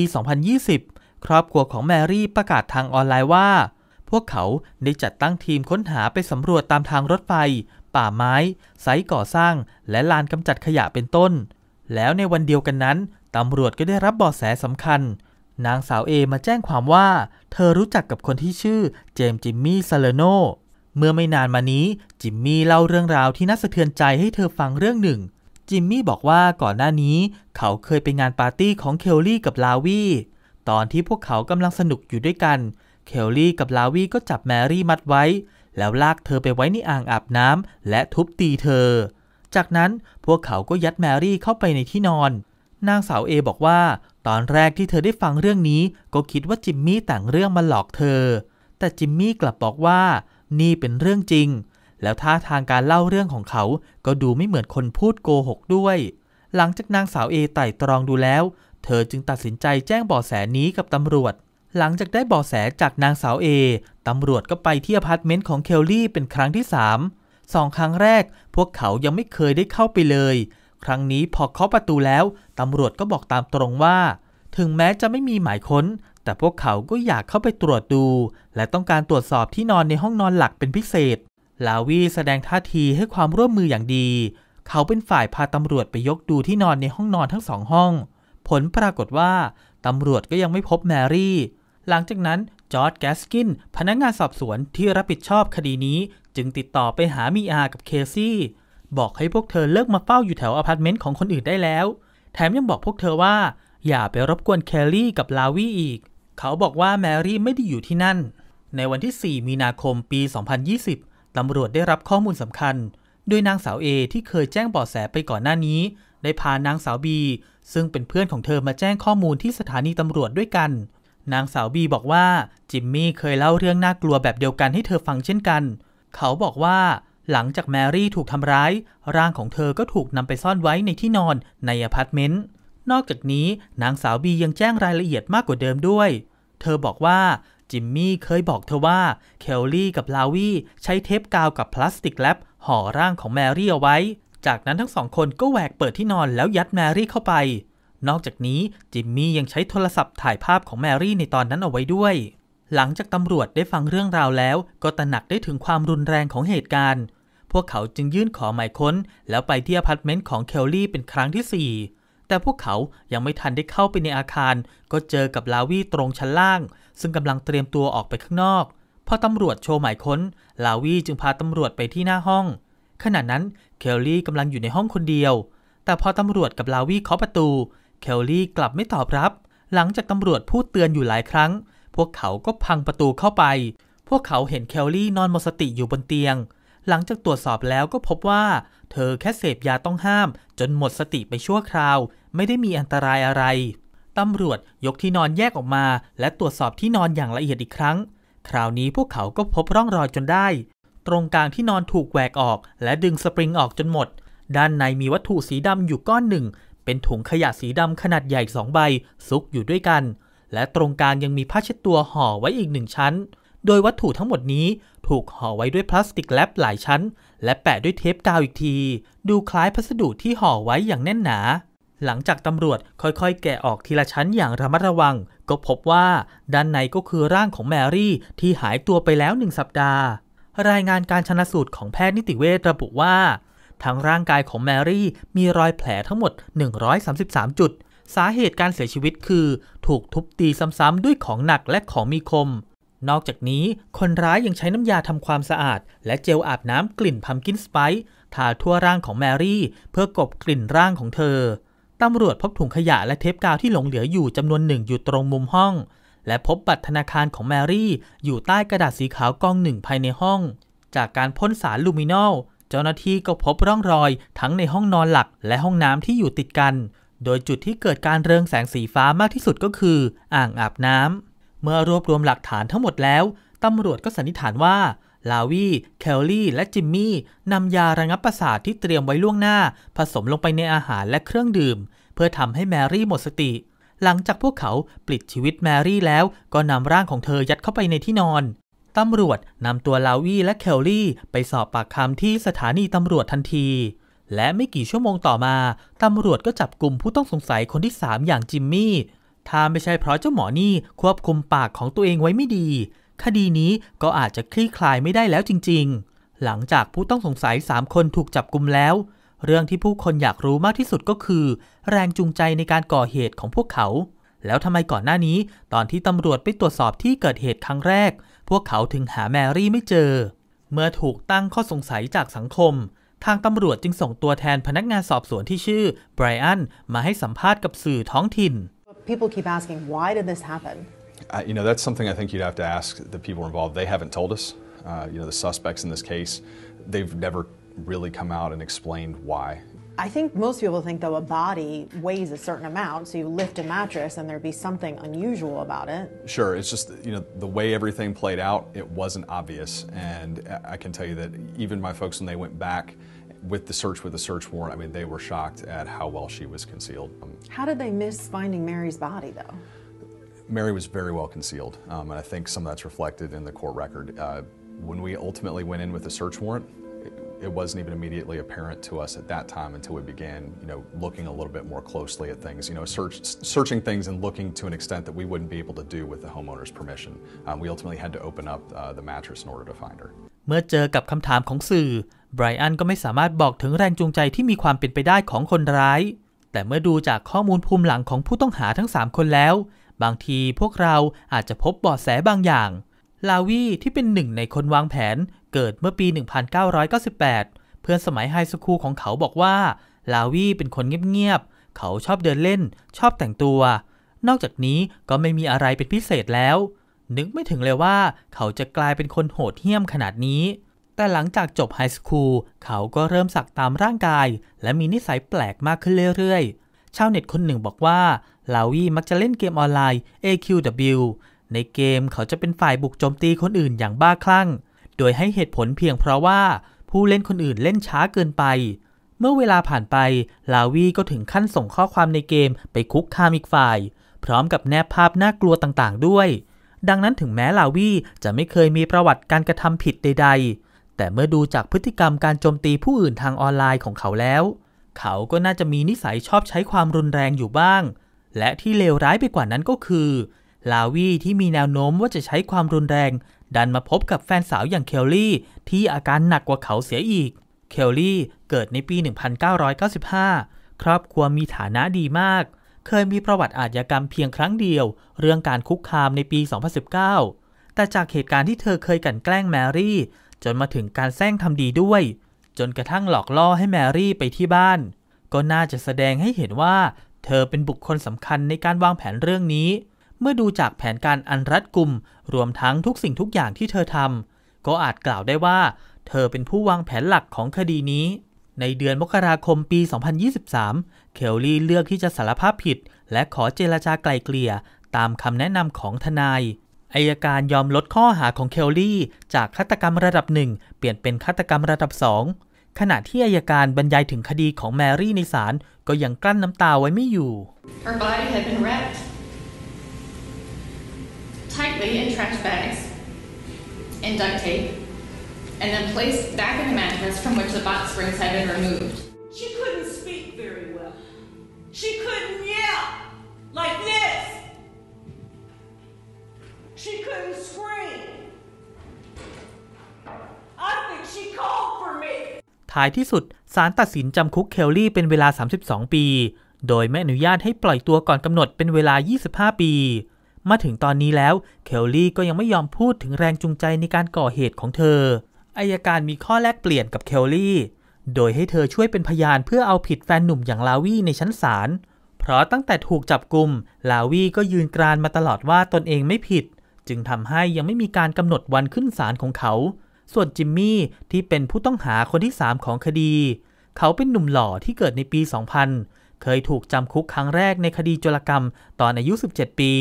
2020 ครอบครัวของแมรี่ประกาศทางออนไลน์ว่า พวกเขาได้จัดตั้งทีมค้นหาไปสำรวจตามทางรถไฟ ป่าไม้ ไซต์ก่อสร้าง และลานกำจัดขยะเป็นต้น แล้วในวันเดียวกันนั้น ตำรวจก็ได้รับบอแสสำคัญ นางสาวเอมาแจ้งความว่า เธอรู้จักกับคนที่ชื่อเจมส์จิมมี่ซาเลโนเมื่อไม่นานมานี้ จิมมี่เล่าเรื่องราวที่น่าสะเทือนใจให้เธอฟังเรื่องหนึ่ง จิมมี่บอกว่าก่อนหน้านี้ เขาเคยไปงานปาร์ตี้ของเคลลี่กับลาวีตอนที่พวกเขากำลังสนุกอยู่ด้วยกัน เคลลี่กับลาวีก็จับแมรี่มัดไว้ แล้วลากเธอไปไว้ในอ่างอาบน้ำและทุบตีเธอ จากนั้นพวกเขาก็ยัดแมรี่เข้าไปในที่นอน นางสาวเอบอกว่าตอนแรกที่เธอได้ฟังเรื่องนี้ก็คิดว่าจิมมี่แต่งเรื่องมาหลอกเธอ แต่จิมมี่กลับบอกว่านี่เป็นเรื่องจริง แล้วท่าทางการเล่าเรื่องของเขาก็ดูไม่เหมือนคนพูดโกหกด้วย หลังจากนางสาวเอไต่ตรองดูแล้ว เธอจึงตัดสินใจแจ้งบ่อแสนี้กับตำรวจ หลังจากได้บ่อแสจากนางสาวเอตำรวจก็ไปที่อพาร์ตเมนต์ของเคลลี่ เป็นครั้งที่สามสองครั้งแรกพวกเขายังไม่เคยได้เข้าไปเลย ครั้งนี้พอเคาะประตูแล้วตำรวจก็บอกตามตรงว่า ถึงแม้จะไม่มีหมายค้นแต่พวกเขาก็อยากเข้าไปตรวจดู และต้องการตรวจสอบที่นอนในห้องนอนหลักเป็นพิเศษ ลาวีแสดงท่าทีให้ความร่วมมืออย่างดี เขาเป็นฝ่ายพาตำรวจไปยกดูที่นอนในห้องนอนทั้งสองห้อง ผลปรากฏว่าตำรวจก็ยังไม่พบแมรี่ หลังจากนั้นจอร์ดแกสกินพนักงานสอบสวนที่รับผิดชอบคดีนี้ จึงติดต่อไปหามีอากับเคซี่ บอกให้พวกเธอเลิกมาเฝ้าอยู่แถวอพาร์ตเมนต์ของคนอื่นได้แล้ว แถมยังบอกพวกเธอว่า อย่าไปรบกวนแคลรี่กับลาวีอีกเขาบอกว่าแมรี่ไม่ได้อยู่ที่นั่น ในวันที่ 4 มีนาคมปี 2020 ตำรวจได้รับข้อมูลสำคัญโดยนางสาวเอที่เคยแจ้งบอดแสไปก่อนหน้านี้ได้พานางสาวบีซึ่งเป็นเพื่อนของเธอมาแจ้งข้อมูลที่สถานีตำรวจด้วยกัน นางสาวบีบอกว่า จิมมี่เคยเล่าเรื่องน่ากลัวแบบเดียวกันให้เธอฟังเช่นกัน เขาบอกว่า หลังจากแมรี่ถูกทำร้ายร่างของเธอก็ถูกนำไปซ่อนไว้ในที่นอนในอพาร์ตเมนต์นอกจากนี้นางสาวบียังแจ้งรายละเอียดมากกว่าเดิมด้วย เธอบอกว่า จิมมี่เคยบอกเธอว่าเคลลี่กับลาวีใช้เทปกาวกับพลาสติกแลปห่อร่างของแมรี่เอาไว้ จากนั้นทั้งสองคนก็แหวกเปิดที่นอนแล้วยัดแมรี่เข้าไป นอกจากนี้จิมมี่ยังใช้โทรศัพท์ถ่ายภาพของแมรี่ในตอนนั้นเอาไว้ด้วย หลังจากตำรวจได้ฟังเรื่องราวแล้ว ก็ตระหนักได้ถึงความรุนแรงของเหตุการณ์ พวกเขาจึงยื่นขอหมายค้น แล้วไปที่อพาร์ตเมนต์ของเคลลี่เป็นครั้งที่4แต่พวกเขายังไม่ทันได้เข้าไปในอาคาร ก็เจอกับลาวีตรงชั้นล่าง ซึ่งกำลังเตรียมตัวออกไปข้างนอกพอตำรวจโชว์หมายค้น ลาวีจึงพาตำรวจไปที่หน้าห้อง ขณะนั้นเคลลี่กำลังอยู่ในห้องคนเดียว แต่พอตำรวจกับลาวีเคาะประตูเคลลี่กลับไม่ตอบรับ หลังจากตำรวจพูดเตือนอยู่หลายครั้ง พวกเขาก็พังประตูเข้าไป พวกเขาเห็นเคลลี่นอนหมดสติอยู่บนเตียงหลังจากตรวจสอบแล้วก็พบว่า เธอแค่เสพยาต้องห้ามจนหมดสติไปชั่วคราว ไม่ได้มีอันตรายอะไรตำรวจยกที่นอนแยกออกมาและตรวจสอบที่นอนอย่างละเอียดอีกครั้ง คราวนี้พวกเขาก็พบร่องรอยจนได้ ตรงกลางที่นอนถูกแหวกออกและดึงสปริงออกจนหมด ด้านในมีวัตถุสีดำอยู่ก้อนหนึ่ง เป็นถุงขยะสีดำขนาดใหญ่สองใบซุกอยู่ด้วยกันและตรงกลางยังมีผ้าเช็ดตัวห่อไว้อีกหนึ่งชั้น โดยวัตถุทั้งหมดนี้ถูกห่อไว้ด้วยพลาสติกแรปหลายชั้น และแปะด้วยเทปกาวอีกที ดูคล้ายพัสดุที่ห่อไว้อย่างแน่นหนา หลังจากตำรวจค่อยๆ แกะออกทีละชั้นอย่างระมัดระวัง ก็พบว่า ด้านในก็คือร่างของแมรี่ที่หายตัวไปแล้วหนึ่งสัปดาห์ รายงานการชนะสูตรของแพทย์นิติเวชระบุว่า ทั้งร่างกายของแมรี่มีรอยแผลทั้งหมด133จุดสาเหตุการเสียชีวิตคือ ถูกทุบตีซ้ำๆด้วยของหนักและของมีคมนอกจากนี้คนร้ายยังใช้น้ำยาทำความสะอาดและเจลอาบน้ำกลิ่นพัมกินสไปซ์ทาทั่วร่างของแมรี่เพื่อกบกลิ่นร่างของเธอ ตำรวจพบถุงขยะและเทปกาวที่หลงเหลืออยู่จำนวนหนึ่งอยู่ตรงมุมห้อง และพบบัตรธนาคารของแมรี่อยู่ใต้กระดาษสีขาวกองหนึ่งภายในห้อง จากการพ่นสารลูมินอลเจ้าหน้าที่ก็พบร่องรอยทั้งในห้องนอนหลักและห้องน้ำที่อยู่ติดกัน โดยจุดที่เกิดการเรืองแสงสีฟ้ามากที่สุดก็คืออ่างอาบน้ำเมื่อรวบรวมหลักฐานทั้งหมดแล้ว ตำรวจก็สันนิษฐานว่า ลาวีแคลลี่ และจิมมี่นำยาระงับประสาทที่เตรียมไว้ล่วงหน้า ผสมลงไปในอาหารและเครื่องดื่ม เพื่อทำให้แมรี่หมดสติ หลังจากพวกเขา ปลิดชีวิตแมรี่แล้ว ก็นำร่างของเธอยัดเข้าไปในที่นอน ตำรวจนำตัวลาวีและแคลลี่ ไปสอบปากคำที่สถานีตำรวจทันที และไม่กี่ชั่วโมงต่อมาตำรวจก็จับกลุ่มผู้ต้องสงสัยคนที่3อย่างจิมมี่ถ้าไม่ใช่เพราะเจ้าหมอนี่ควบคุมปากของตัวเองไว้ไม่ดี คดีนี้ก็อาจจะคลี่คลายไม่ได้แล้วจริงๆ หลังจากผู้ต้องสงสัย3คนถูกจับกลุมแล้ว เรื่องที่ผู้คนอยากรู้มากที่สุดก็คือ แรงจูงใจในการก่อเหตุของพวกเขา แล้วทำไมก่อนหน้านี้ ตอนที่ตำรวจไปตรวจสอบที่เกิดเหตุครั้งแรก พวกเขาถึงหาแมรี่ไม่เจอ เมื่อถูกตั้งข้อสงสัยจากสังคม ทางตำรวจจึงส่งตัวแทนพนักงานสอบสวนที่ชื่อไบรอันมาให้สัมภาษณ์กับสื่อท้องถิ่น people keep asking, why did this happen? Uh, you know, that's something I think you'd have to ask the people involved. They haven't told us. Uh, you know, the suspects in this case, they've never really come out and explained why. I think most people think, though, a body weighs a certain amount, so you lift a mattress and there'd be something unusual about it. Sure, it's just, you know, the way everything played out, it wasn't obvious. And I can tell you that even my folks, when they went back, with the search with the search warrant, I mean, they were shocked at how well she was concealed. Um, how did they miss finding Mary's body, though? Mary was very well concealed, um, and I think some of that's reflected in the court record. Uh, when we ultimately went in with the search warrant, it, it wasn't even immediately apparent to us at that time until we began, you know, looking a little bit more closely at things, you know, search, searching things and looking to an extent that we wouldn't be able to do with the homeowner's permission. Um, we ultimately had to open up uh, the mattress in order to find her. เมื่อเจอกับคำถามของสื่อไบรอันก็ไม่สามารถบอกถึงแรงจูงใจที่มีความเป็นไปได้ของคนร้าย แต่เมื่อดูจากข้อมูลภูมิหลังของผู้ต้องหาทั้ง 3 คนแล้ว บางทีพวกเราอาจจะพบเบาะแสบางอย่าง ลาวีที่เป็นหนึ่งในคนวางแผนเกิดเมื่อปี 1998 เพื่อนสมัยไฮสคูลของเขาบอกว่า ลาวีเป็นคนเงียบๆ เขาชอบเดินเล่น ชอบแต่งตัว นอกจากนี้ก็ไม่มีอะไรเป็นพิเศษแล้ว นึกไม่ถึงเลยว่า เขาจะกลายเป็นคนโหดเหี้ยมขนาดนี้แต่หลังจากจบไฮสคูลเขาก็เริ่มสักตามร่างกายและมีนิสัยแปลกมากขึ้นเรื่อยๆ ชาวเน็ตคนหนึ่งบอกว่า ลาวีมักจะเล่นเกมออนไลน์ AQW ในเกมเขาจะเป็นฝ่ายบุกโจมตีคนอื่นอย่างบ้าคลั่ง โดยให้เหตุผลเพียงเพราะว่าผู้เล่นคนอื่นเล่นช้าเกินไป เมื่อเวลาผ่านไป ลาวีก็ถึงขั้นส่งข้อความในเกมไปคุกคามอีกฝ่าย พร้อมกับแนบภาพน่ากลัวต่างๆ ด้วย ดังนั้นถึงแม้ลาวีจะไม่เคยมีประวัติการกระทำผิดใดๆแต่เมื่อดูจากพฤติกรรมการโจมตีผู้อื่นทางออนไลน์ของเขาแล้ว เขาก็น่าจะมีนิสัยชอบใช้ความรุนแรงอยู่บ้าง และที่เลวร้ายไปกว่านั้นก็คือ ลาวีที่มีแนวโน้มว่าจะใช้ความรุนแรง ดันมาพบกับแฟนสาวอย่างเคลลี่ที่อาการหนักกว่าเขาเสียอีก เคลลี่เกิดในปี 1995 ครอบครัวมีฐานะดีมาก เคยมีประวัติอาชญากรรมเพียงครั้งเดียว เรื่องการคุกคามในปี 2019 แต่จากเหตุการณ์ที่เธอเคยกันแกล้งแมรี่จนมาถึงการแซงทำดีด้วย จนกระทั่งหลอกล่อให้แมรี่ไปที่บ้าน ก็น่าจะแสดงให้เห็นว่า เธอเป็นบุคคลสำคัญในการวางแผนเรื่องนี้ เมื่อดูจากแผนการอันรัดกุมรวมทั้งทุกสิ่งทุกอย่างที่เธอทำก็อาจกล่าวได้ว่า เธอเป็นผู้วางแผนหลักของคดีนี้ ในเดือนมกราคมปี 2023 เคลลี่เลือกที่จะสารภาพผิด และขอเจรจาไกลเกลี่ยตามคำแนะนำของทนายอายการยอมลดข้อหาของเคลลี่ จากฆาตกรรมระดับหนึ่งเปลี่ยนเป็นฆาตกรรมระดับสองขณะที่อายการบรรยายถึงคดีของแมรี่ในศาลก็ยังกลั้นน้ำตาไว้ไม่อยู่ Her body had been wrapped tightly in trash bags and duct tape and then placed back in the mattress from which the box springs had been removed. She couldn't speak very well. She couldn't yell like this. She couldn't scream. I think she called for me. ท้ายที่สุดศาลตัดสินจำคุกเคลลี่เป็นเวลา 32 ปี โดยไม่อนุญาตให้ปล่อยตัวก่อนกำหนดเป็นเวลา 25 ปี มาถึงตอนนี้แล้ว เคลลี่ก็ยังไม่ยอมพูดถึงแรงจูงใจในการก่อเหตุของเธอ อายการมีข้อแลกเปลี่ยนกับเคลลี่ โดยให้เธอช่วยเป็นพยานเพื่อเอาผิดแฟนหนุ่มอย่างลาวีในชั้นศาล เพราะตั้งแต่ถูกจับกลุ่ม ลาวีก็ยืนกรานมาตลอดว่าตนเองไม่ผิดจึงทำให้ยังไม่มีการกำหนดวันขึ้นศาลของเขา ส่วนจิมมี่ที่เป็นผู้ต้องหาคนที่ 3 ของคดี เขาเป็นหนุ่มหล่อที่เกิดในปี 2000 เคยถูกจำคุกครั้งแรกในคดีจรกรรมตอนอายุ 17 ปี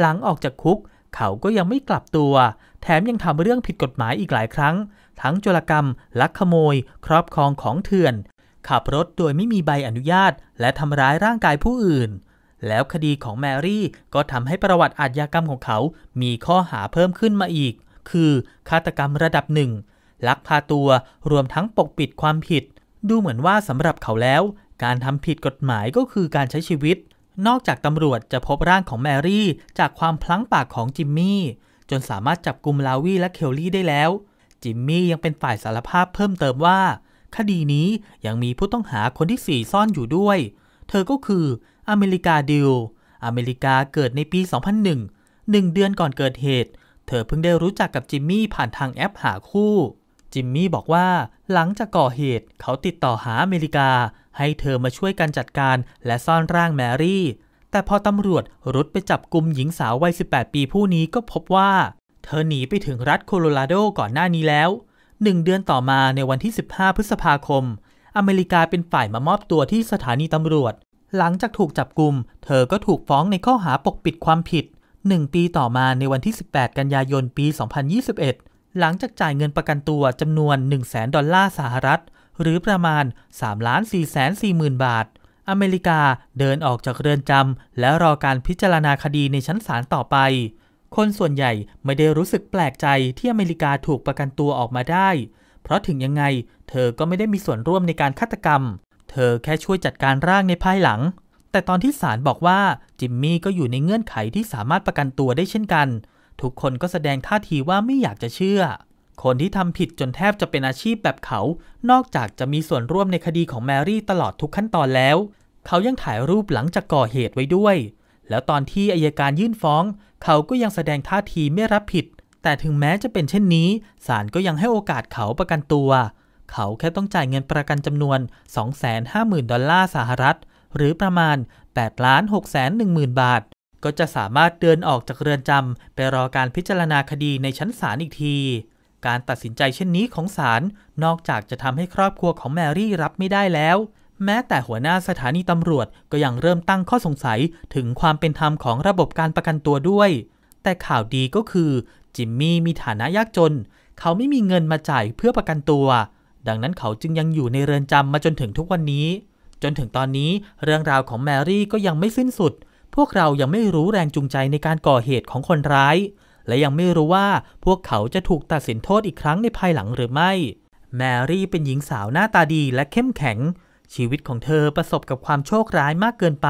หลังออกจากคุกเขาก็ยังไม่กลับตัว แถมยังทำเรื่องผิดกฎหมายอีกหลายครั้ง ทั้งจรกรรม ลักขโมย ครอบครองของเถื่อน ขับรถโดยไม่มีใบอนุญาต และทำร้ายร่างกายผู้อื่นแล้วคดีของแมรี่ก็ทำให้ประวัติอาชญากรรมของเขา มีข้อหาเพิ่มขึ้นมาอีก คือฆาตกรรมระดับหนึ่ง ลักพาตัวรวมทั้งปกปิดความผิด ดูเหมือนว่าสำหรับเขาแล้ว การทำผิดกฎหมายก็คือการใช้ชีวิต นอกจากตำรวจจะพบร่างของแมรี่จากความพลั้งปากของจิมมี่ จนสามารถจับกลุ่มลาวีและเคลลี่ได้แล้ว จิมมี่ยังเป็นฝ่ายสารภาพเพิ่มเติมว่า คดีนี้ยังมีผู้ต้องหาคนที่สี่ซ่อนอยู่ด้วย เธอก็คืออเมริกาดิว อเมริกาเกิดในปี 2001หนึ่งเดือนก่อนเกิดเหตุ เธอเพิ่งได้รู้จักกับจิมมี่ผ่านทางแอปหาคู่ จิมมี่บอกว่าหลังจากก่อเหตุ เขาติดต่อหาอเมริกา ให้เธอมาช่วยกันจัดการ และซ่อนร่างแมรี่ แต่พอตำรวจ รุดไปจับกลุ่มหญิงสาววัย 18 ปีผู้นี้ก็พบว่า เธอหนีไปถึงรัฐโคโลราโดก่อนหน้านี้แล้วหนึ่งเดือนต่อมาในวันที่ 15 พฤษภาคม อเมริกาเป็นฝ่ายมามอบตัวที่สถานีตำรวจหลังจากถูกจับกลุ่มเธอก็ถูกฟ้องในข้อหาปกปิดความผิด 1 ปีต่อมาในวันที่ 18 กันยายน ปี 2021 หลังจากจ่ายเงินประกันตัวจำนวน 1 0 0 0 0ดอลลาร์สหรัฐ หรือประมาณ 3 4 4 0 0 0 บาท อเมริกาเดินออกจากเรือนจำ และรอการพิจารณาคดีในชั้นศาลต่อไป คนส่วนใหญ่ไม่ได้รู้สึกแปลกใจที่อเมริกาถูกประกันตัวออกมาได้ เพราะถึงยังไง เธอก็ไม่ได้มีส่วนร่วมในการฆาตกรรมเธอแค่ช่วยจัดการร่างในภายหลัง แต่ตอนที่ศาลบอกว่าจิมมี่ก็อยู่ในเงื่อนไขที่สามารถประกันตัวได้เช่นกัน ทุกคนก็แสดงท่าทีว่าไม่อยากจะเชื่อ คนที่ทำผิดจนแทบจะเป็นอาชีพแบบเขา นอกจากจะมีส่วนร่วมในคดีของแมรี่ตลอดทุกขั้นตอนแล้ว เขายังถ่ายรูปหลังจากก่อเหตุไว้ด้วย แล้วตอนที่อายการยื่นฟ้อง เขาก็ยังแสดงท่าทีไม่รับผิด แต่ถึงแม้จะเป็นเช่นนี้ศาลก็ยังให้โอกาสเขาประกันตัวเขาแค่ต้องจ่ายเงินประกันจำนวน 250,000 ดอลลาร์สหรัฐ หรือประมาณ8ล้าน6แสน10,000บาท ก็จะสามารถเดินออกจากเรือนจำ ไปรอการพิจารณาคดีในชั้นศาลอีกที การตัดสินใจเช่นนี้ของศาลนอกจากจะทำให้ครอบครัวของแมรี่รับไม่ได้แล้ว แม้แต่หัวหน้าสถานีตำรวจก็ยังเริ่มตั้งข้อสงสัย ถึงความเป็นธรรมของระบบการประกันตัวด้วย แต่ข่าวดีก็คือ จิมมี่มีฐานะยากจน เขาไม่มีเงินมาจ่ายเพื่อประกันตัวดังนั้นเขาจึงยังอยู่ในเรือนจำมาจนถึงทุกวันนี้ จนถึงตอนนี้เรื่องราวของแมรี่ก็ยังไม่สิ้นสุด พวกเรายังไม่รู้แรงจูงใจในการก่อเหตุของคนร้าย และยังไม่รู้ว่าพวกเขาจะถูกตัดสินโทษอีกครั้งในภายหลังหรือไม่ แมรี่เป็นหญิงสาวหน้าตาดีและเข้มแข็ง ชีวิตของเธอประสบกับความโชคร้ายมากเกินไป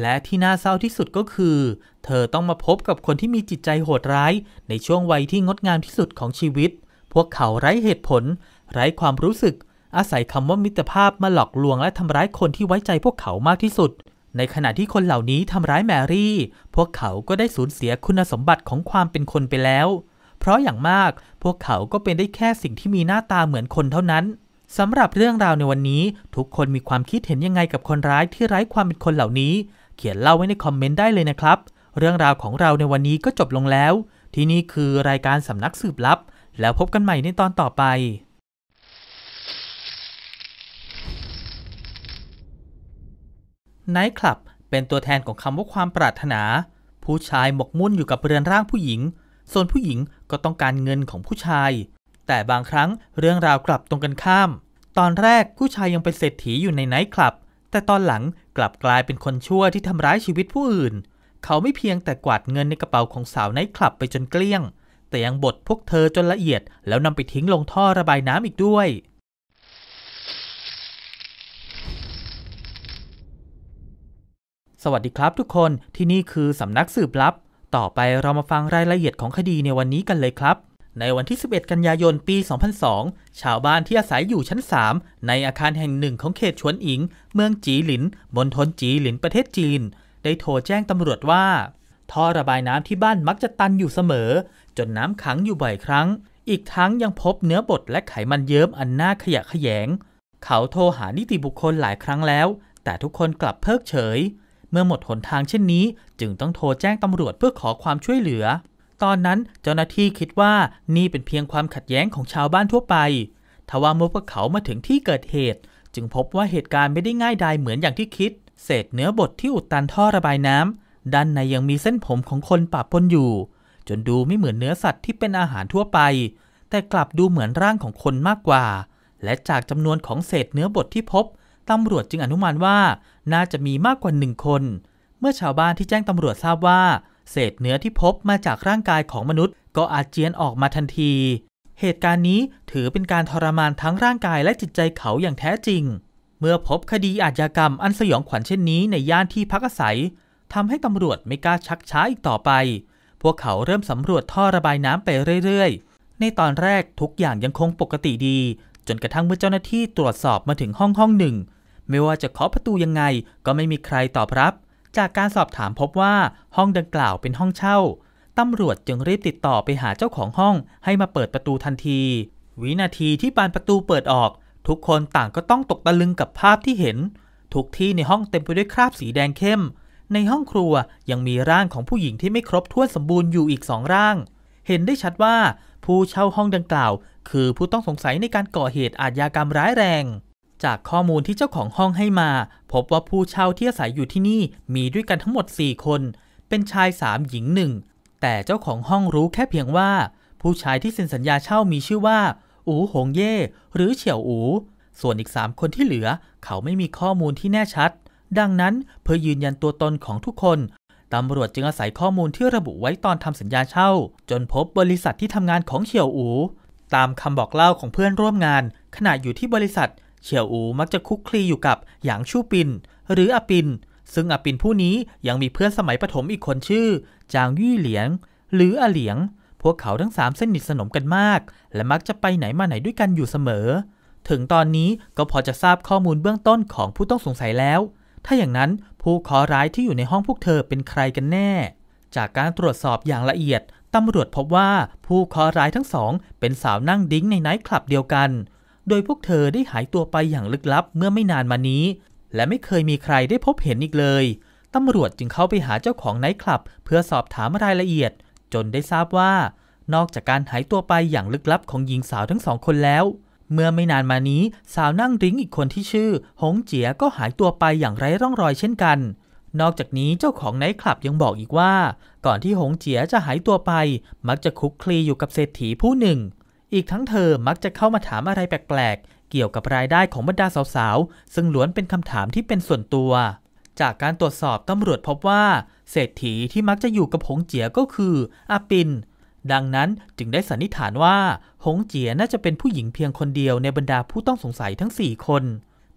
และที่น่าเศร้าที่สุดก็คือ เธอต้องมาพบกับคนที่มีจิตใจโหดร้าย ในช่วงวัยที่งดงามที่สุดของชีวิต พวกเขาไร้เหตุผลไร้ความรู้สึก อาศัยคำว่ามิตรภาพมาหลอกลวงและทำร้ายคนที่ไว้ใจพวกเขามากที่สุด ในขณะที่คนเหล่านี้ทำร้ายแมรี่ พวกเขาก็ได้สูญเสียคุณสมบัติของความเป็นคนไปแล้ว เพราะอย่างมากพวกเขาก็เป็นได้แค่สิ่งที่มีหน้าตาเหมือนคนเท่านั้น สำหรับเรื่องราวในวันนี้ ทุกคนมีความคิดเห็นยังไงกับคนร้ายที่ไร้ความเป็นคนเหล่านี้ เขียนเล่าไว้ในคอมเมนต์ได้เลยนะครับ เรื่องราวของเราในวันนี้ก็จบลงแล้ว ที่นี่คือรายการสำนักสืบลับ แล้วพบกันใหม่ในตอนต่อไปไนท์คลับเป็นตัวแทนของคำว่าความปรารถนา ผู้ชายหมกมุ่นอยู่กับเรือนร่างผู้หญิง ส่วนผู้หญิงก็ต้องการเงินของผู้ชาย แต่บางครั้งเรื่องราวกลับตรงกันข้าม ตอนแรกผู้ชายยังเป็นเศรษฐีอยู่ในไนท์คลับ แต่ตอนหลังกลับกลายเป็นคนชั่วที่ทำร้ายชีวิตผู้อื่น เขาไม่เพียงแต่กวาดเงินในกระเป๋าของสาวไนท์คลับไปจนเกลี้ยง แต่ยังบดพวกเธอจนละเอียด แล้วนำไปทิ้งลงท่อระบายน้ำอีกด้วยสวัสดีครับทุกคน ที่นี่คือสำนักสืบลับ ต่อไปเรามาฟังรายละเอียดของคดีในวันนี้กันเลยครับ ในวันที่ 11 กันยายนปี 2002 ชาวบ้านที่อาศัยอยู่ชั้น 3 ในอาคารแห่งหนึ่งของเขตชวนอิง เมืองจีหลิน บนทนจีหลินประเทศจีน ได้โทรแจ้งตำรวจว่า ท่อระบายน้ำที่บ้านมักจะตันอยู่เสมอ จนน้ำขังอยู่บ่อยครั้ง อีกทั้งยังพบเนื้อบดและไขมันเยิ้มอันน่าขยะแขยง เขาโทรหานิติบุคคลหลายครั้งแล้ว แต่ทุกคนกลับเพิกเฉยเมื่อหมดหนทางเช่นนี้จึงต้องโทรแจ้งตำรวจเพื่อขอความช่วยเหลือ ตอนนั้นเจ้าหน้าที่คิดว่านี่เป็นเพียงความขัดแย้งของชาวบ้านทั่วไป ทว่าเมื่อพวกเขามาถึงที่เกิดเหตุ จึงพบว่าเหตุการณ์ไม่ได้ง่ายดายเหมือนอย่างที่คิด เศษเนื้อบดที่อุดตันท่อระบายน้ำด้านในยังมีเส้นผมของคนปะปนอยู่ จนดูไม่เหมือนเนื้อสัตว์ที่เป็นอาหารทั่วไป แต่กลับดูเหมือนร่างของคนมากกว่า และจากจำนวนของเศษเนื้อบดที่พบตำรวจจึงอนุมานว่าน่าจะมีมากกว่าหนึ่งคน เมื่อชาวบ้านที่แจ้งตำรวจทราบว่า เศษเนื้อที่พบมาจากร่างกายของมนุษย์ก็อาเจียนออกมาทันที เหตุการณ์นี้ถือเป็นการทรมานทั้งร่างกายและจิตใจเขาอย่างแท้จริง เมื่อพบคดีอาชญากรรมอันสยองขวัญเช่นนี้ในย่านที่พักอาศัยทำให้ตำรวจไม่กล้าชักช้าอีกต่อไป พวกเขาเริ่มสำรวจท่อระบายน้ำไปเรื่อยๆ ในตอนแรกทุกอย่างยังคงปกติดี จนกระทั่งเมื่อเจ้าหน้าที่ตรวจสอบมาถึงห้องห้องหนึ่งไม่ว่าจะเคาะประตูยังไงก็ไม่มีใครตอบรับ จากการสอบถามพบว่าห้องดังกล่าวเป็นห้องเช่า ตำรวจจึงรีบติดต่อไปหาเจ้าของห้องให้มาเปิดประตูทันที วินาทีที่บานประตูเปิดออก ทุกคนต่างก็ต้องตกตะลึงกับภาพที่เห็น ทุกที่ในห้องเต็มไปด้วยคราบสีแดงเข้ม ในห้องครัวยังมีร่างของผู้หญิงที่ไม่ครบถ้วนสมบูรณ์อยู่อีกสองร่าง เห็นได้ชัดว่า ผู้เช่าห้องดังกล่าว คือผู้ต้องสงสัยในการก่อเหตุอาชญากรรมร้ายแรงจากข้อมูลที่เจ้าของห้องให้มา พบว่าผู้เช่าที่อาศัยอยู่ที่นี่มีด้วยกันทั้งหมด 4 คน เป็นชาย 3 หญิงหนึ่งแต่เจ้าของห้องรู้แค่เพียงว่า ผู้ชายที่เซ็นสัญญาเช่ามีชื่อว่า อูหงเย่ หรือเฉียวอูส่วนอีก 3 คนที่เหลือเขาไม่มีข้อมูลที่แน่ชัด ดังนั้นเพื่อยืนยันตัวตนของทุกคน ตำรวจจึงอาศัยข้อมูลที่ระบุไว้ตอนทำสัญญาเช่า จนพบบริษัทที่ทำงานของเฉียวอูตามคำบอกเล่าของเพื่อนร่วมงาน ขณะอยู่ที่บริษัทเฉียวอูมักจะคุกคลีอยู่กับหยางชูปิน หรืออปิน ซึ่งอปินผู้นี้ยังมีเพื่อนสมัยประถมอีกคนชื่อ จางยี่เหลียง หรืออเหลียง พวกเขาทั้งสามสนิทสนมกันมาก และมักจะไปไหนมาไหนด้วยกันอยู่เสมอ ถึงตอนนี้ก็พอจะทราบข้อมูลเบื้องต้นของผู้ต้องสงสัยแล้ว ถ้าอย่างนั้นผู้ขอร้ายที่อยู่ในห้องพวกเธอเป็นใครกันแน่ จากการตรวจสอบอย่างละเอียดตำรวจพบว่า ผู้ขอร้ายทั้งสอง เป็นสาวนั่งดิ้งในไนท์คลับเดียวกันโดยพวกเธอได้หายตัวไปอย่างลึกลับเมื่อไม่นานมานี้ และไม่เคยมีใครได้พบเห็นอีกเลยตำรวจจึงเข้าไปหาเจ้าของไนท์คลับ เพื่อสอบถามรายละเอียด จนได้ทราบว่า นอกจากการหายตัวไปอย่างลึกลับของหญิงสาวทั้งสองคนแล้ว เมื่อไม่นานมานี้ สาวนั่งริ้งอีกคนที่ชื่อหงเจียก็หายตัวไปอย่างไร้ร่องรอยเช่นกัน นอกจากนี้เจ้าของไนท์คลับยังบอกอีกว่า ก่อนที่หงเจียจะหายตัวไป มักจะคุกคลีอยู่กับเศรษฐีผู้หนึ่งอีกทั้งเธอมักจะเข้ามาถามอะไรแปลก ๆ เกี่ยวกับรายได้ของบรรดาสาว ๆ ซึ่งล้วนเป็นคำถามที่เป็นส่วนตัว จากการตรวจสอบตำรวจพบว่า เศรษฐีที่มักจะอยู่กับหงเจียก็คืออาปิน ดังนั้นจึงได้สันนิษฐานว่า หงเจียน่าจะเป็นผู้หญิงเพียงคนเดียวในบรรดาผู้ต้องสงสัยทั้ง 4 คน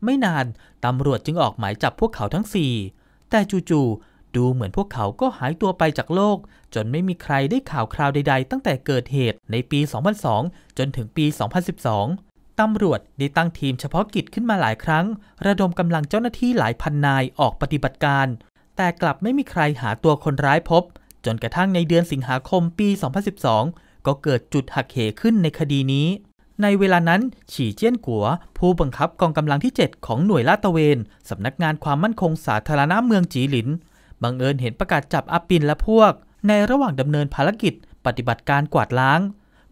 ไม่นานตำรวจจึงออกหมายจับพวกเขาทั้ง4แต่จู่ๆดูเหมือนพวกเขาก็หายตัวไปจากโลก จนไม่มีใครได้ข่าวคราวใดๆตั้งแต่เกิดเหตุในปี 2002 จนถึงปี 2012 ตำรวจได้ตั้งทีมเฉพาะกิจขึ้นมาหลายครั้ง ระดมกำลังเจ้าหน้าที่หลายพันนายออกปฏิบัติการ แต่กลับไม่มีใครหาตัวคนร้ายพบ จนกระทั่งในเดือนสิงหาคมปี 2012 ก็เกิดจุดหักเหขึ้นในคดีนี้ ในเวลานั้น ฉีเจี้ยนกัว ผู้บังคับกองกำลังที่ 7 ของหน่วยลาดตระเวนสำนักงานความมั่นคงสาธารณะเมืองจีหลินบังเอิญเห็นประกาศจับอาปินและพวก ในระหว่างดำเนินภารกิจ ปฏิบัติการกวาดล้าง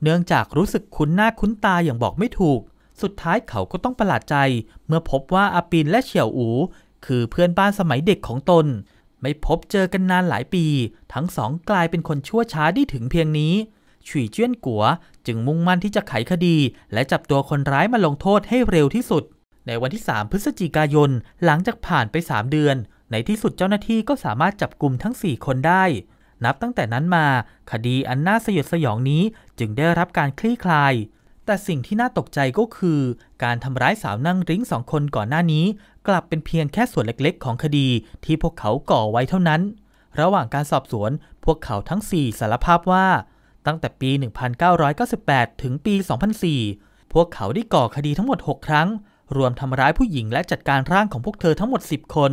เนื่องจากรู้สึกคุ้นหน้าคุ้นตาอย่างบอกไม่ถูก สุดท้ายเขาก็ต้องประหลาดใจ เมื่อพบว่าอาปินและเฉียวอู คือเพื่อนบ้านสมัยเด็กของตน ไม่พบเจอกันนานหลายปี ทั้งสองกลายเป็นคนชั่วช้าได้ถึงเพียงนี้ฉุยเจี้ยนกัวจึงมุ่งมั่นที่จะไขคดี และจับตัวคนร้ายมาลงโทษให้เร็วที่สุด ในวันที่ 3 พฤศจิกายนหลังจากผ่านไป 3 เดือนในที่สุดเจ้าหน้าที่ก็สามารถจับกลุ่มทั้ง 4 คนได้ นับตั้งแต่นั้นมาคดีอันน่าสยดสยองนี้จึงได้รับการคลี่คลาย แต่สิ่งที่น่าตกใจก็คือ การทำร้ายสาวนั่งริ้งสองคนก่อนหน้านี้ กลับเป็นเพียงแค่ส่วนเล็กๆ ของคดีที่พวกเขาก่อไว้เท่านั้น ระหว่างการสอบสวนพวกเขาทั้ง 4 สารภาพว่า ตั้งแต่ปี 1998 ถึงปี 2004 พวกเขาได้ก่อคดีทั้งหมด 6 ครั้ง รวมทำร้ายผู้หญิงและจัดการร่างของพวกเธอทั้งหมด 10 คน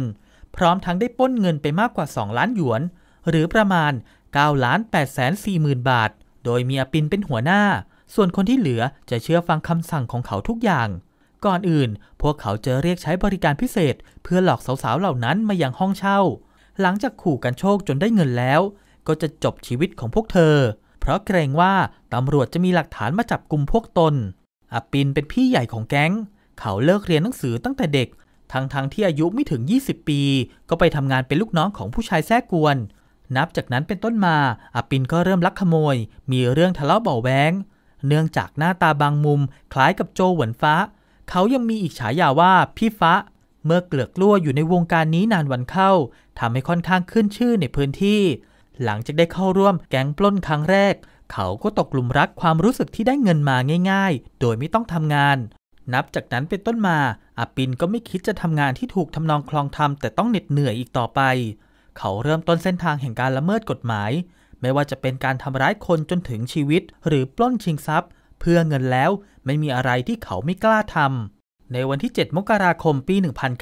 พร้อมทั้งได้ป้นเงินไปมากกว่า 2 ล้านหยวน หรือประมาณ9ล้าน8แสน4 0 0 0บาท โดยมีอปินเป็นหัวหน้า ส่วนคนที่เหลือจะเชื่อฟังคำสั่งของเขาทุกอย่าง ก่อนอื่นพวกเขาจะเรียกใช้บริการพิเศษ เพื่อหลอกสาวๆเหล่านั้นมายังห้องเช่า หลังจากขู่กันโชคจนได้เงินแล้ว ก็จะจบชีวิตของพวกเธอ เพราะเกรงว่าตำรวจจะมีหลักฐานมาจับกลุ่มพวกตนอปินเป็นพี่ใหญ่ของแก๊ง เขาเลิกเรียนหนังสือตั้งแต่เด็กทั้งๆทที่อายุไม่ถึง 20 ปี ก็ไปทำงานเป็นลูกน้องของผู้ชายแท้กวน นับจากนั้นเป็นต้นมาอาปินก็เริ่มลักขโมย มีเรื่องทะเลาะเบาแวงเนื่องจากหน้าตาบางมุม คล้ายกับโจหวนฟ้า เขายังมีอีกฉายาว่าพี่ฟ้า เมื่อเกลือกกลัวอยู่ในวงการนี้นานวันเข้า ทำให้ค่อนข้างขึ้นชื่อในพื้นที่ หลังจากได้เข้าร่วมแก๊งปล้นครั้งแรก เขาก็ตกหลุมรักความรู้สึกที่ได้เงินมาง่าย ๆ โดยไม่ต้องทำงาน นับจากนั้นเป็นต้นมาอาปินก็ไม่คิดจะทำงานที่ถูกทำนองคลองธรรมแต่ต้องเหน็ดเหนื่อยอีกต่อไป เขาเริ่มต้นเส้นทางแห่งการละเมิดกฎหมาย ไม่ว่าจะเป็นการทำร้ายคนจนถึงชีวิตหรือปล้นชิงทรัพย์ เพื่อเงินแล้วไม่มีอะไรที่เขาไม่กล้าทำ ในวันที่ 7 มกราคมปี 1993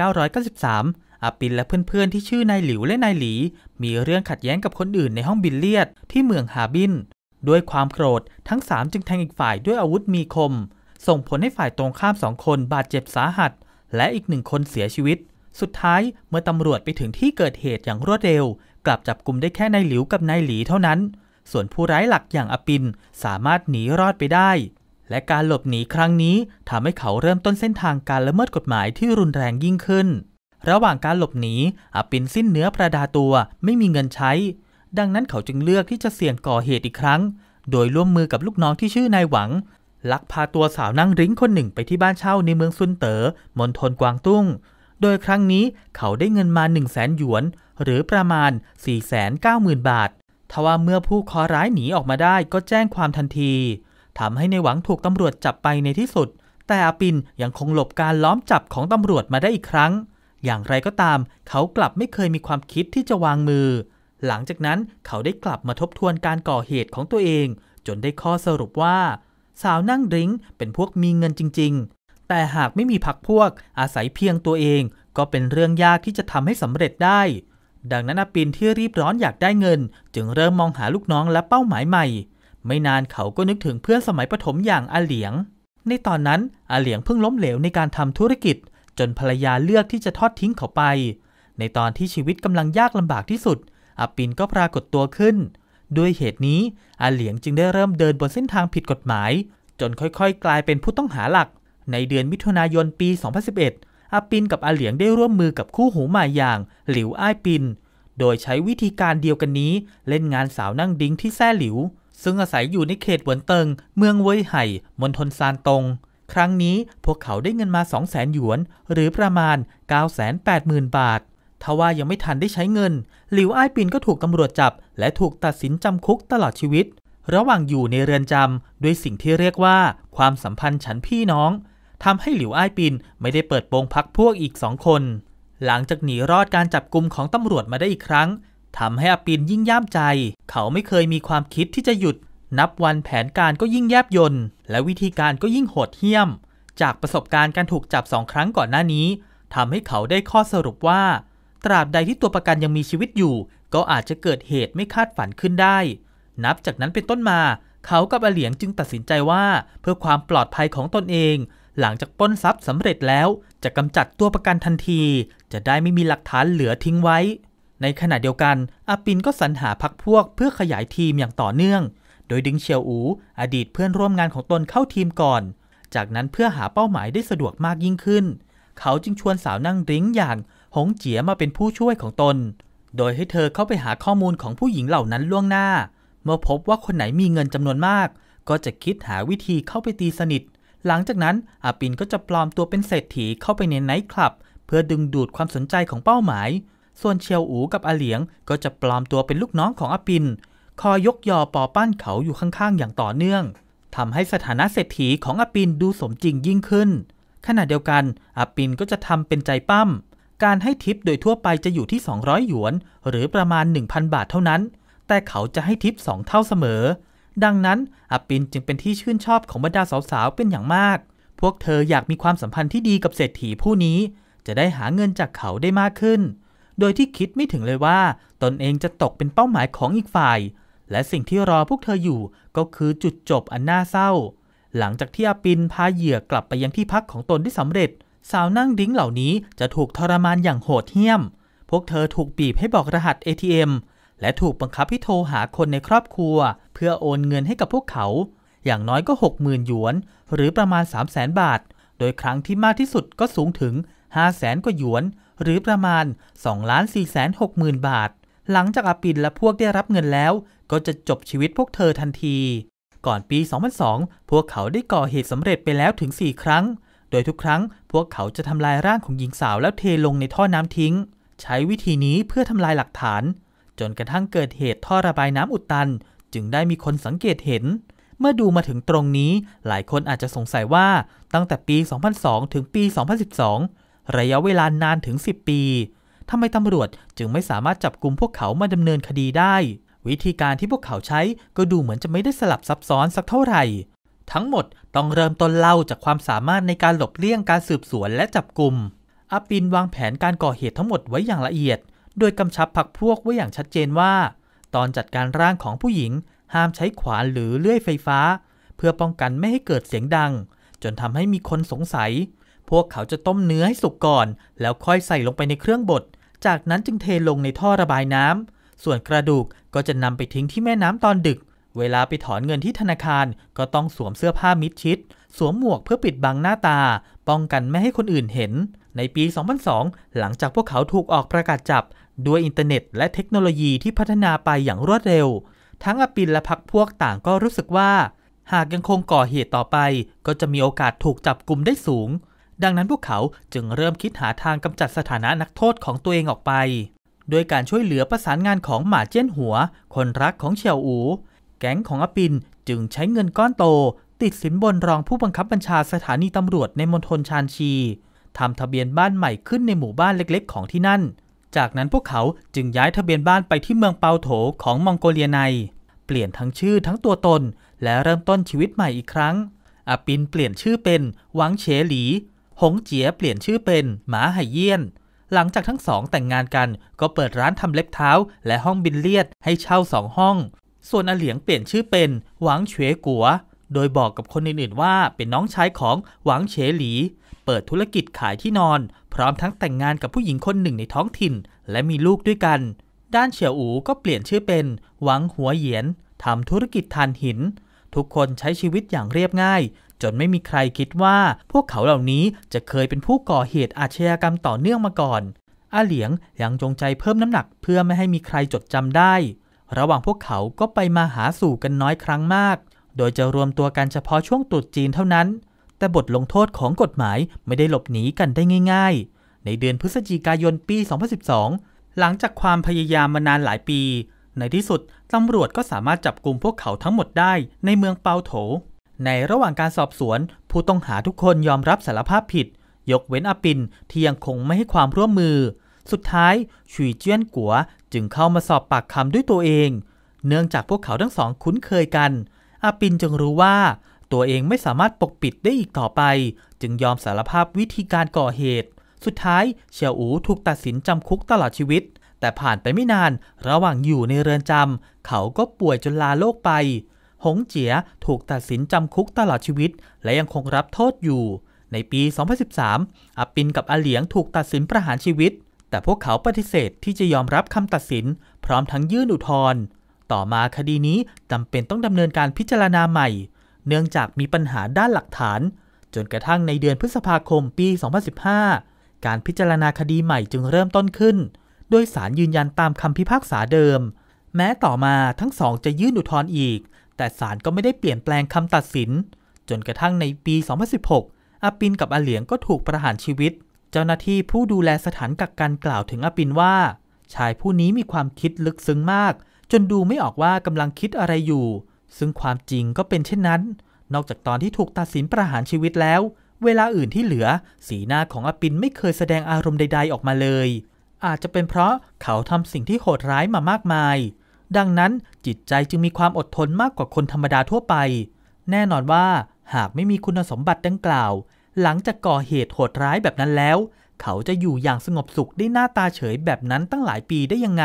อาปินและเพื่อนๆที่ชื่อนายหลิวและนายหลี มีเรื่องขัดแย้งกับคนอื่นในห้องบิลเลียด ที่เมืองฮาบิน ด้วยความโกรธทั้ง3จึงแทงอีกฝ่ายด้วยอาวุธมีคม ส่งผลให้ฝ่ายตรงข้ามสองคนบาดเจ็บสาหัสและอีกหนึ่งคนเสียชีวิต สุดท้ายเมื่อตำรวจไปถึงที่เกิดเหตุอย่างรวดเร็ว กลับจับกลุ่มได้แค่นายหลิวกับนายหลีเท่านั้น ส่วนผู้ร้ายหลักอย่างอปินสามารถหนีรอดไปได้ และการหลบหนีครั้งนี้ทำให้เขาเริ่มต้นเส้นทางการละเมิดกฎหมายที่รุนแรงยิ่งขึ้น ระหว่างการหลบหนีอปินสิ้นเนื้อประดาตัวไม่มีเงินใช้ ดังนั้นเขาจึงเลือกที่จะเสี่ยงก่อเหตุอีกครั้ง โดยร่วมมือกับลูกน้องที่ชื่อนายหวังลักพาตัวสาวนั่งริ้งคนหนึ่งไปที่บ้านเช่าในเมืองซุนเตอ๋อมณฑลกวางตุ้ง โดยครั้งนี้เขาได้เงินมา1 0 0 0 0แสนหยวน หรือประมาณ 490,000 บาท ทว่าเมื่อผู้คอร้ายหนีออกมาได้ก็แจ้งความทันที ทำให้ในหวังถูกตำรวจจับไปในที่สุด แต่อปินยังคงหลบการล้อมจับของตำรวจมาได้อีกครั้ง อย่างไรก็ตาม เขากลับไม่เคยมีความคิดที่จะวางมือ หลังจากนั้นเขาได้กลับมาทบทวนการก่อเหตุของตัวเอง จนได้ข้อสรุปว่าสาวนั่งดริ้งเป็นพวกมีเงินจริงๆ แต่หากไม่มีพักพวก อาศัยเพียงตัวเองก็เป็นเรื่องยากที่จะทำให้สำเร็จได้ ดังนั้นอาปินที่รีบร้อนอยากได้เงิน จึงเริ่มมองหาลูกน้องและเป้าหมายใหม่ ไม่นานเขาก็นึกถึงเพื่อนสมัยประถมอย่างอาเหลียง ในตอนนั้นอาเหลียงเพิ่งล้มเหลวในการทำธุรกิจ จนภรรยาเลือกที่จะทอดทิ้งเขาไป ในตอนที่ชีวิตกำลังยากลำบากที่สุดอาปินก็ปรากฏตัวขึ้นด้วยเหตุนี้อาเหลียงจึงได้เริ่มเดินบนเส้นทางผิดกฎหมาย จนค่อยๆ กลายเป็นผู้ต้องหาหลัก ในเดือนมิถุนายนปี 2011อาปินกับอาเหลียงได้ร่วมมือกับคู่หูหมาอย่าง หลิวอ้ายปิน โดยใช้วิธีการเดียวกันนี้เล่นงานสาวนั่งดิ้งที่แซ่หลิว ซึ่งอาศัยอยู่ในเขตหวนเติง เมืองเว่ยไห่มณฑลซานตงครั้งนี้พวกเขาได้เงินมา 200,000หยวน หรือประมาณ980,000 บาททว่ายังไม่ทันได้ใช้เงินหลิวอ้ายปินก็ถูกตำรวจจับ และถูกตัดสินจำคุกตลอดชีวิต ระหว่างอยู่ในเรือนจำ ด้วยสิ่งที่เรียกว่าความสัมพันธ์ฉันพี่น้องทำให้หลิวอ้ายปิน ไม่ได้เปิดโปงพักพวกอีกสองคน หลังจากหนีรอดการจับกลุ่มของตำรวจมาได้อีกครั้งทำให้อปินยิ่งย่ามใจ เขาไม่เคยมีความคิดที่จะหยุด นับวันแผนการก็ยิ่งแยบยนและวิธีการก็ยิ่งโหดเหี้ยม จากประสบการณ์การถูกจับสองครั้งก่อนหน้านี้ทำให้เขาได้ข้อสรุปว่าตราบใดที่ตัวประกันยังมีชีวิตอยู่ ก็อาจจะเกิดเหตุไม่คาดฝันขึ้นได้ นับจากนั้นเป็นต้นมา เขากับอเหลียงจึงตัดสินใจว่าเพื่อความปลอดภัยของตนเอง หลังจากป้นทรัพย์สำเร็จแล้ว จะกำจัดตัวประกันทันที จะได้ไม่มีหลักฐานเหลือทิ้งไว้ ในขณะเดียวกันอาปินก็สรรหาพักพวก เพื่อขยายทีมอย่างต่อเนื่อง โดยดึงเชียวอู อดีตเพื่อนร่วมงานของตนเข้าทีมก่อน จากนั้นเพื่อหาเป้าหมายได้สะดวกมากยิ่งขึ้น เขาจึงชวนสาวนั่งริ้งอย่างหงเจียมาเป็นผู้ช่วยของตน โดยให้เธอเข้าไปหาข้อมูลของผู้หญิงเหล่านั้นล่วงหน้า เมื่อพบว่าคนไหนมีเงินจำนวนมาก ก็จะคิดหาวิธีเข้าไปตีสนิท หลังจากนั้นอาปินก็จะปลอมตัวเป็นเศรษฐีเข้าไปในไนท์คลับ เพื่อดึงดูดความสนใจของเป้าหมาย ส่วนเชียวอูกับอาเหลียง ก็จะปลอมตัวเป็นลูกน้องของอาปิน คอยกยอปอป้านเขาอยู่ข้างๆ อย่างต่อเนื่องทำให้สถานะเศรษฐีของอาปินดูสมจริงยิ่งขึ้น ขณะเดียวกันอาปินก็จะทำเป็นใจปั้มการให้ทิปโดยทั่วไปจะอยู่ที่ 200 หยวน หรือประมาณ 1,000 บาทเท่านั้น แต่เขาจะให้ทิป 2 เท่าเสมอ ดังนั้นอัปินจึงเป็นที่ชื่นชอบของบรรดาสาวๆ เป็นอย่างมาก พวกเธออยากมีความสัมพันธ์ที่ดีกับเศรษฐีผู้นี้ จะได้หาเงินจากเขาได้มากขึ้น โดยที่คิดไม่ถึงเลยว่า ตนเองจะตกเป็นเป้าหมายของอีกฝ่าย และสิ่งที่รอพวกเธออยู่ก็คือจุดจบอันน่าเศร้า หลังจากที่อาปินพาเหยื่อกลับไปยังที่พักของตนได้สำเร็จสาวนั่งดิ้งเหล่านี้จะถูกทรมานอย่างโหดเหี้ยม พวกเธอถูกบีบให้บอกรหัส ATM และถูกบังคับให้โทรหาคนในครอบครัวเพื่อโอนเงินให้กับพวกเขา อย่างน้อยก็ 60,000หยวน หรือประมาณ 3 0 0 0 0 0 บาท โดยครั้งที่มากที่สุดก็สูงถึง 5 0 0แสนกว่าหยวน หรือประมาณ2ล้าน4 6 0 0 0 บาท หลังจากอาปินและพวกได้รับเงินแล้ว ก็จะจบชีวิตพวกเธอทันที ก่อนปี2002พวกเขาได้ก่อเหตุสำเร็จไปแล้วถึง 4 ครั้งดยทุกครั้ง พวกเขาจะทำลายร่างของหญิงสาวแล้วเทลงในท่อน้ำทิ้ง ใช้วิธีนี้เพื่อทำลายหลักฐาน จนกระทั่งเกิดเหตุท่อระบายน้ำอุดตัน จึงได้มีคนสังเกตเห็น เมื่อดูมาถึงตรงนี้ หลายคนอาจจะสงสัยว่าตั้งแต่ปี 2002 ถึงปี 2012 ระยะเวลานานถึง 10 ปีทำไมตำรวจจึงไม่สามารถจับกลุ่มพวกเขามาดำเนินคดีได้ วิธีการที่พวกเขาใช้ก็ดูเหมือนจะไม่ได้สลับซับซ้อนสักเท่าไหร่ทั้งหมดต้องเริ่มต้นเล่าจากความสามารถในการหลบเลี่ยงการสืบสวนและจับกลุ่มอาปินวางแผนการก่อเหตุทั้งหมดไว้อย่างละเอียด โดยกำชับพักพวกไว้อย่างชัดเจนว่า ตอนจัดการร่างของผู้หญิงห้ามใช้ขวานหรือเลื่อยไฟฟ้า เพื่อป้องกันไม่ให้เกิดเสียงดัง จนทำให้มีคนสงสัย พวกเขาจะต้มเนื้อให้สุกก่อน แล้วค่อยใส่ลงไปในเครื่องบด จากนั้นจึงเทลงในท่อระบายน้ำส่วนกระดูกก็จะนำไปทิ้งที่แม่น้ำตอนดึกเวลาไปถอนเงินที่ธนาคารก็ต้องสวมเสื้อผ้ามิดชิด สวมหมวกเพื่อปิดบังหน้าตา ป้องกันไม่ให้คนอื่นเห็น ในปี 2002 หลังจากพวกเขาถูกออกประกาศจับ ด้วยอินเทอร์เน็ตและเทคโนโลยีที่พัฒนาไปอย่างรวดเร็ว ทั้งอปินและพักพวกต่างก็รู้สึกว่า หากยังคงก่อเหตุต่อไปก็จะมีโอกาสถูกจับกลุ่มได้สูง ดังนั้นพวกเขาจึงเริ่มคิดหาทางกำจัดสถานะนักโทษของตัวเองออกไปโดยการช่วยเหลือประสานงานของหมาเจี้ยนหัว คนรักของเฉียวอูแก๊งของอปินจึงใช้เงินก้อนโต ติดสินบนรองผู้บังคับบัญชาสถานีตำรวจในมณฑลชานชี ทำทะเบียนบ้านใหม่ขึ้นในหมู่บ้านเล็กๆของที่นั่น จากนั้นพวกเขาจึงย้ายทะเบียนบ้านไปที่เมืองเปาโถของมองโกเลียในเปลี่ยนทั้งชื่อทั้งตัวตน และเริ่มต้นชีวิตใหม่อีกครั้งอปินเปลี่ยนชื่อเป็น หวังเฉหลี หงเจียเปลี่ยนชื่อเป็น หมาไหเยี่ยนหลังจากทั้งสองแต่งงานกันก็เปิดร้านทำเล็บเท้าและห้องบินเลียดให้เช่าสองห้องส่วนอาเหลียงเปลี่ยนชื่อเป็นหวังเฉวกัว โดยบอกกับคนอื่น ๆว่าเป็นน้องชายของหวังเฉหลี เปิดธุรกิจขายที่นอน พร้อมทั้งแต่งงานกับผู้หญิงคนหนึ่งในท้องถิ่น และมีลูกด้วยกัน ด้านเฉียวอูก็เปลี่ยนชื่อเป็นหวังหัวเหยียนทำธุรกิจทานหิน ทุกคนใช้ชีวิตอย่างเรียบง่าย จนไม่มีใครคิดว่าพวกเขาเหล่านี้จะเคยเป็นผู้ก่อเหตุอาชญากรรมต่อเนื่องมาก่อน อาเหลียงยังจงใจเพิ่มน้ำหนักเพื่อไม่ให้มีใครจดจำได้ระหว่างพวกเขาก็ไปมาหาสู่กันน้อยครั้งมาก โดยจะรวมตัวกันเฉพาะช่วงตรุษจีนเท่านั้น แต่บทลงโทษของกฎหมายไม่ได้หลบหนีกันได้ง่าย ๆ ในเดือนพฤศจิกายนปี 2012 หลังจากความพยายามมานานหลายปี ในที่สุด ตำรวจก็สามารถจับกลุ่มพวกเขาทั้งหมดได้ในเมืองเปาโถ ในระหว่างการสอบสวน ผู้ต้องหาทุกคนยอมรับสารภาพผิด ยกเว้นอปินที่ยังคงไม่ให้ความร่วมมือสุดท้ายชุยเจี้ยนกัวจึงเข้ามาสอบปากคำด้วยตัวเอง เนื่องจากพวกเขาทั้งสองคุ้นเคยกันอาปินจึงรู้ว่า ตัวเองไม่สามารถปกปิดได้อีกต่อไป จึงยอมสารภาพวิธีการก่อเหตุ สุดท้ายเฉียวอูถูกตัดสินจำคุกตลอดชีวิต แต่ผ่านไปไม่นานระหว่างอยู่ในเรือนจำเขาก็ป่วยจนลาโลกไป หงเจียถูกตัดสินจำคุกตลอดชีวิต และยังคงรับโทษอยู่ ในปี 2013อปินกับอาเหลียงถูกตัดสินประหารชีวิตแต่พวกเขาปฏิเสธที่จะยอมรับคำตัดสินพร้อมทั้งยื่นอุทธรณ์ต่อมาคดีนี้จำเป็นต้องดำเนินการพิจารณาใหม่ เนื่องจากมีปัญหาด้านหลักฐาน จนกระทั่งในเดือนพฤษภาคมปี 2015 การพิจารณาคดีใหม่จึงเริ่มต้นขึ้น โดยสารยืนยันตามคำพิพากษาเดิม แม้ต่อมาทั้งสองจะยื่นอุทธรณ์อีก แต่สารก็ไม่ได้เปลี่ยนแปลงคำตัดสินจนกระทั่งในปี 2016อาปินกับอาเหลียงก็ถูกประหารชีวิตเจ้าหน้าที่ผู้ดูแลสถานกักกันกล่าวถึงอปินว่า ชายผู้นี้มีความคิดลึกซึ้งมาก จนดูไม่ออกว่ากำลังคิดอะไรอยู่ ซึ่งความจริงก็เป็นเช่นนั้น นอกจากตอนที่ถูกตัดสินประหารชีวิตแล้ว เวลาอื่นที่เหลือ สีหน้าของอปินไม่เคยแสดงอารมณ์ใดๆออกมาเลย อาจจะเป็นเพราะเขาทำสิ่งที่โหดร้ายมามากมาย ดังนั้นจิตใจจึงมีความอดทนมากกว่าคนธรรมดาทั่วไป แน่นอนว่าหากไม่มีคุณสมบัติดังกล่าวหลังจากก่อเหตุโหดร้ายแบบนั้นแล้ว เขาจะอยู่อย่างสงบสุขได้หน้าตาเฉยแบบนั้นตั้งหลายปีได้ยังไง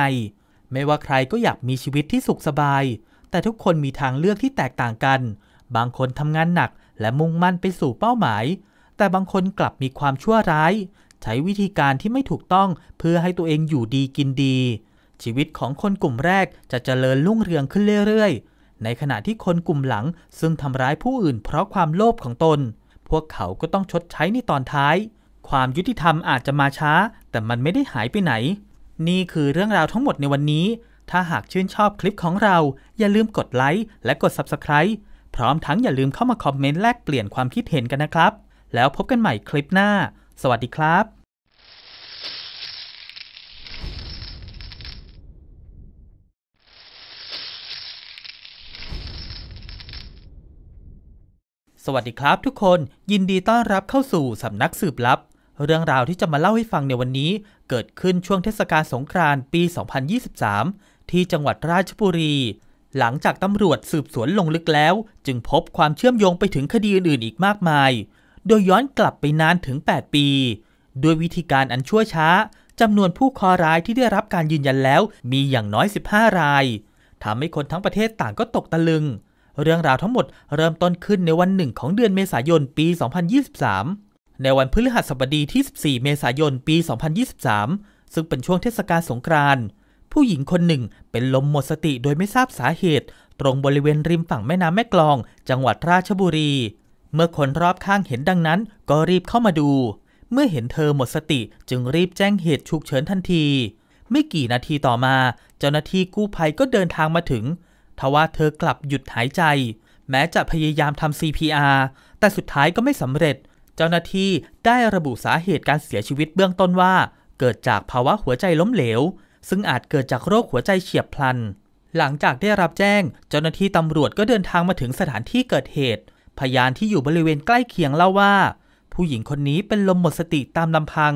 ไม่ว่าใครก็อยากมีชีวิตที่สุขสบาย แต่ทุกคนมีทางเลือกที่แตกต่างกัน บางคนทำงานหนักและมุ่งมั่นไปสู่เป้าหมาย แต่บางคนกลับมีความชั่วร้าย ใช้วิธีการที่ไม่ถูกต้องเพื่อให้ตัวเองอยู่ดีกินดี ชีวิตของคนกลุ่มแรกจะเจริญรุ่งเรืองขึ้นเรื่อยๆ ในขณะที่คนกลุ่มหลังซึ่งทำร้ายผู้อื่นเพราะความโลภของตนพวกเขาก็ต้องชดใช้ในตอนท้าย ความยุติธรรมอาจจะมาช้า แต่มันไม่ได้หายไปไหน นี่คือเรื่องราวทั้งหมดในวันนี้ถ้าหากชื่นชอบคลิปของเรา อย่าลืมกดไลค์และกด Subscribe พร้อมทั้งอย่าลืมเข้ามาคอมเมนต์แลกเปลี่ยนความคิดเห็นกันนะครับ แล้วพบกันใหม่คลิปหน้า สวัสดีครับวัสดีครับทุกคนยินดีต้อนรับเข้าสู่สำนักสืบลับ เรื่องราวที่จะมาเล่าให้ฟังในวันนี้ เกิดขึ้นช่วงเทศกาลสงกรานต์ปี 2023 ที่จังหวัดราชบุรี หลังจากตำรวจสืบสวนลงลึกแล้ว จึงพบความเชื่อมโยงไปถึงคดีอื่นๆอีกมากมาย โดยย้อนกลับไปนานถึง 8 ปี ด้วยวิธีการอันชั่วช้าจำนวนผู้คอร้ายที่ได้รับการยืนยันแล้ว มีอย่างน้อย 15 รายทำให้คนทั้งประเทศต่างก็ตกตะลึงเรื่องราวทั้งหมดเริ่มต้นขึ้นในวันหนึ่งของเดือนเมษายนปี 2023 ในวันพฤหัสบดีที่ 14 เมษายนปี 2023 ซึ่งเป็นช่วงเทศกาลสงกรานต์ผู้หญิงคนหนึ่งเป็นลมหมดสติโดยไม่ทราบสาเหตุ ตรงบริเวณริมฝั่งแม่น้ำแม่กลองจังหวัดราชบุรี เมื่อคนรอบข้างเห็นดังนั้นก็รีบเข้ามาดู เมื่อเห็นเธอหมดสติจึงรีบแจ้งเหตุฉุกเฉินทันที ไม่กี่นาทีต่อมา เจ้าหน้าที่กู้ภัยก็เดินทางมาถึงทว่าเธอกลับหยุดหายใจ แม้จะพยายามทำ CPR แต่สุดท้ายก็ไม่สำเร็จ เจ้าหน้าที่ได้ระบุสาเหตุการเสียชีวิตเบื้องต้นว่า เกิดจากภาวะหัวใจล้มเหลว ซึ่งอาจเกิดจากโรคหัวใจเฉียบพลัน หลังจากได้รับแจ้ง เจ้าหน้าที่ตำรวจก็เดินทางมาถึงสถานที่เกิดเหตุ พยานที่อยู่บริเวณใกล้เคียงเล่าว่า ผู้หญิงคนนี้เป็นลมหมดสติตามลำพัง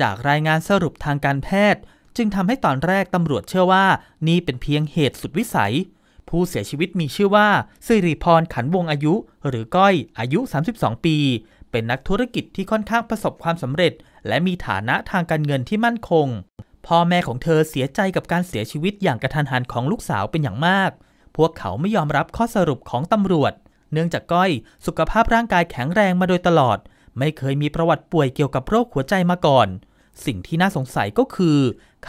จากรายงานสรุปทางการแพทย์ จึงทำให้ตอนแรกตำรวจเชื่อว่า นี่เป็นเพียงเหตุสุดวิสัยผู้เสียชีวิตมีชื่อว่าสิริพรขันวงอายุหรือก้อย อายุ 32 ปี เป็นนักธุรกิจที่ค่อนข้างประสบความสำเร็จ และมีฐานะทางการเงินที่มั่นคงพ่อแม่ของเธอเสียใจกับการเสียชีวิตอย่างกระทันหันของลูกสาวเป็นอย่างมาก พวกเขาไม่ยอมรับข้อสรุปของตำรวจ เนื่องจากก้อย สุขภาพร่างกายแข็งแรงมาโดยตลอด ไม่เคยมีประวัติป่วยเกี่ยวกับโรคหัวใจมาก่อน สิ่งที่น่าสงสัยก็คือ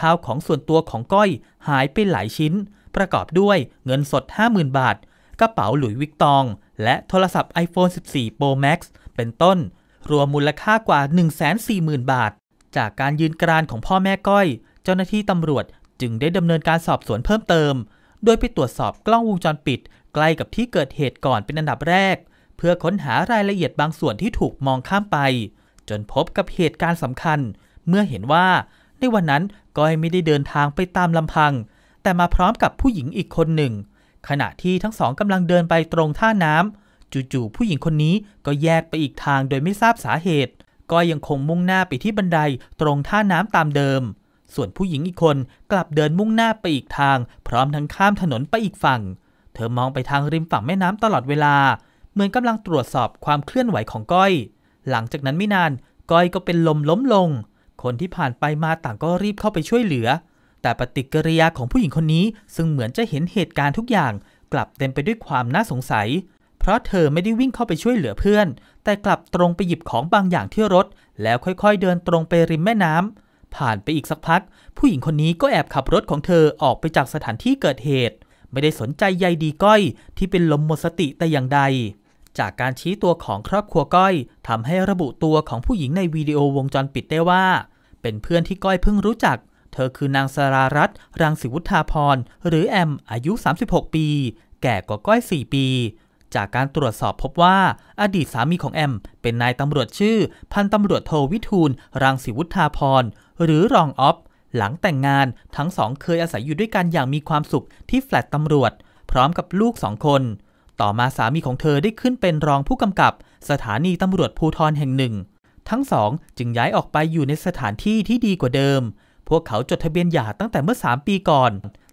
ข้าวของส่วนตัวของก้อยหายไปหลายชิ้นประกอบด้วยเงินสด 50,000 บาทกระเป๋าหลุยวิกตอง และโทรศัพท์ iPhone 14 Pro Max เป็นต้น รวมมูลค่ากว่า 140,000 บาท จากการยืนกรานของพ่อแม่ก้อย เจ้าหน้าที่ตำรวจจึงได้ดำเนินการสอบสวนเพิ่มเติม โดยไปตรวจสอบกล้องวงจรปิด ใกล้กับที่เกิดเหตุก่อนเป็นอันดับแรก เพื่อค้นหารายละเอียดบางส่วนที่ถูกมองข้ามไป จนพบกับเหตุการณ์สำคัญ เมื่อเห็นว่า ในวันนั้นก้อยไม่ได้เดินทางไปตามลำพังแต่มาพร้อมกับผู้หญิงอีกคนหนึ่ง ขณะที่ทั้งสองกำลังเดินไปตรงท่าน้ำจู่ๆผู้หญิงคนนี้ก็แยกไปอีกทางโดยไม่ทราบสาเหตุ ก็ยังคงมุ่งหน้าไปที่บันไดตรงท่าน้ำตามเดิม ส่วนผู้หญิงอีกคนกลับเดินมุ่งหน้าไปอีกทาง พร้อมทั้งข้ามถนนไปอีกฝั่ง เธอมองไปทางริมฝั่งแม่น้ำตลอดเวลาเหมือนกำลังตรวจสอบความเคลื่อนไหวของก้อยหลังจากนั้นไม่นานก้อยก็เป็นลมล้มลง คนที่ผ่านไปมาต่างก็รีบเข้าไปช่วยเหลือแต่ปฏิกิริยาของผู้หญิงคนนี้ซึ่งเหมือนจะเห็นเหตุการณ์ทุกอย่าง กลับเต็มไปด้วยความน่าสงสัย เพราะเธอไม่ได้วิ่งเข้าไปช่วยเหลือเพื่อน แต่กลับตรงไปหยิบของบางอย่างที่รถ แล้วค่อยๆ เดินตรงไปริมแม่น้ำผ่านไปอีกสักพัก ผู้หญิงคนนี้ก็แอบขับรถของเธอออกไปจากสถานที่เกิดเหตุ ไม่ได้สนใจใยดีก้อย ที่เป็นลมหมดสติแต่อย่างใด จากการชี้ตัวของครอบครัวก้อยทำให้ระบุตัวของผู้หญิงในวิดีโอวงจรปิดได้ว่า เป็นเพื่อนที่ก้อยเพิ่งรู้จักเธอคือนางสรารัต์รังสิวุฒาพรหรือแอม อายุ 36 ปี แก่กว่าก้อย 4 ปี จากการตรวจสอบพบว่า อดีตสามีของแอม เป็นนายตำรวจชื่อพันตำรวจโทวิทูลรังสิวุฒาพรหรือรองออฟหลังแต่งงานทั้งสองเคยอาศัยอยู่ด้วยกันอย่างมีความสุขที่แฟลตตำรวจ พร้อมกับลูกสองคน ต่อมาสามีของเธอได้ขึ้นเป็นรองผู้กำกับ สถานีตำรวจภูทรแห่งหนึ่ง ทั้งสองจึงย้ายออกไปอยู่ในสถานที่ที่ดีกว่าเดิมพวกเขาจดทะเบียนหย่าตั้งแต่เมื่อ 3 ปีก่อน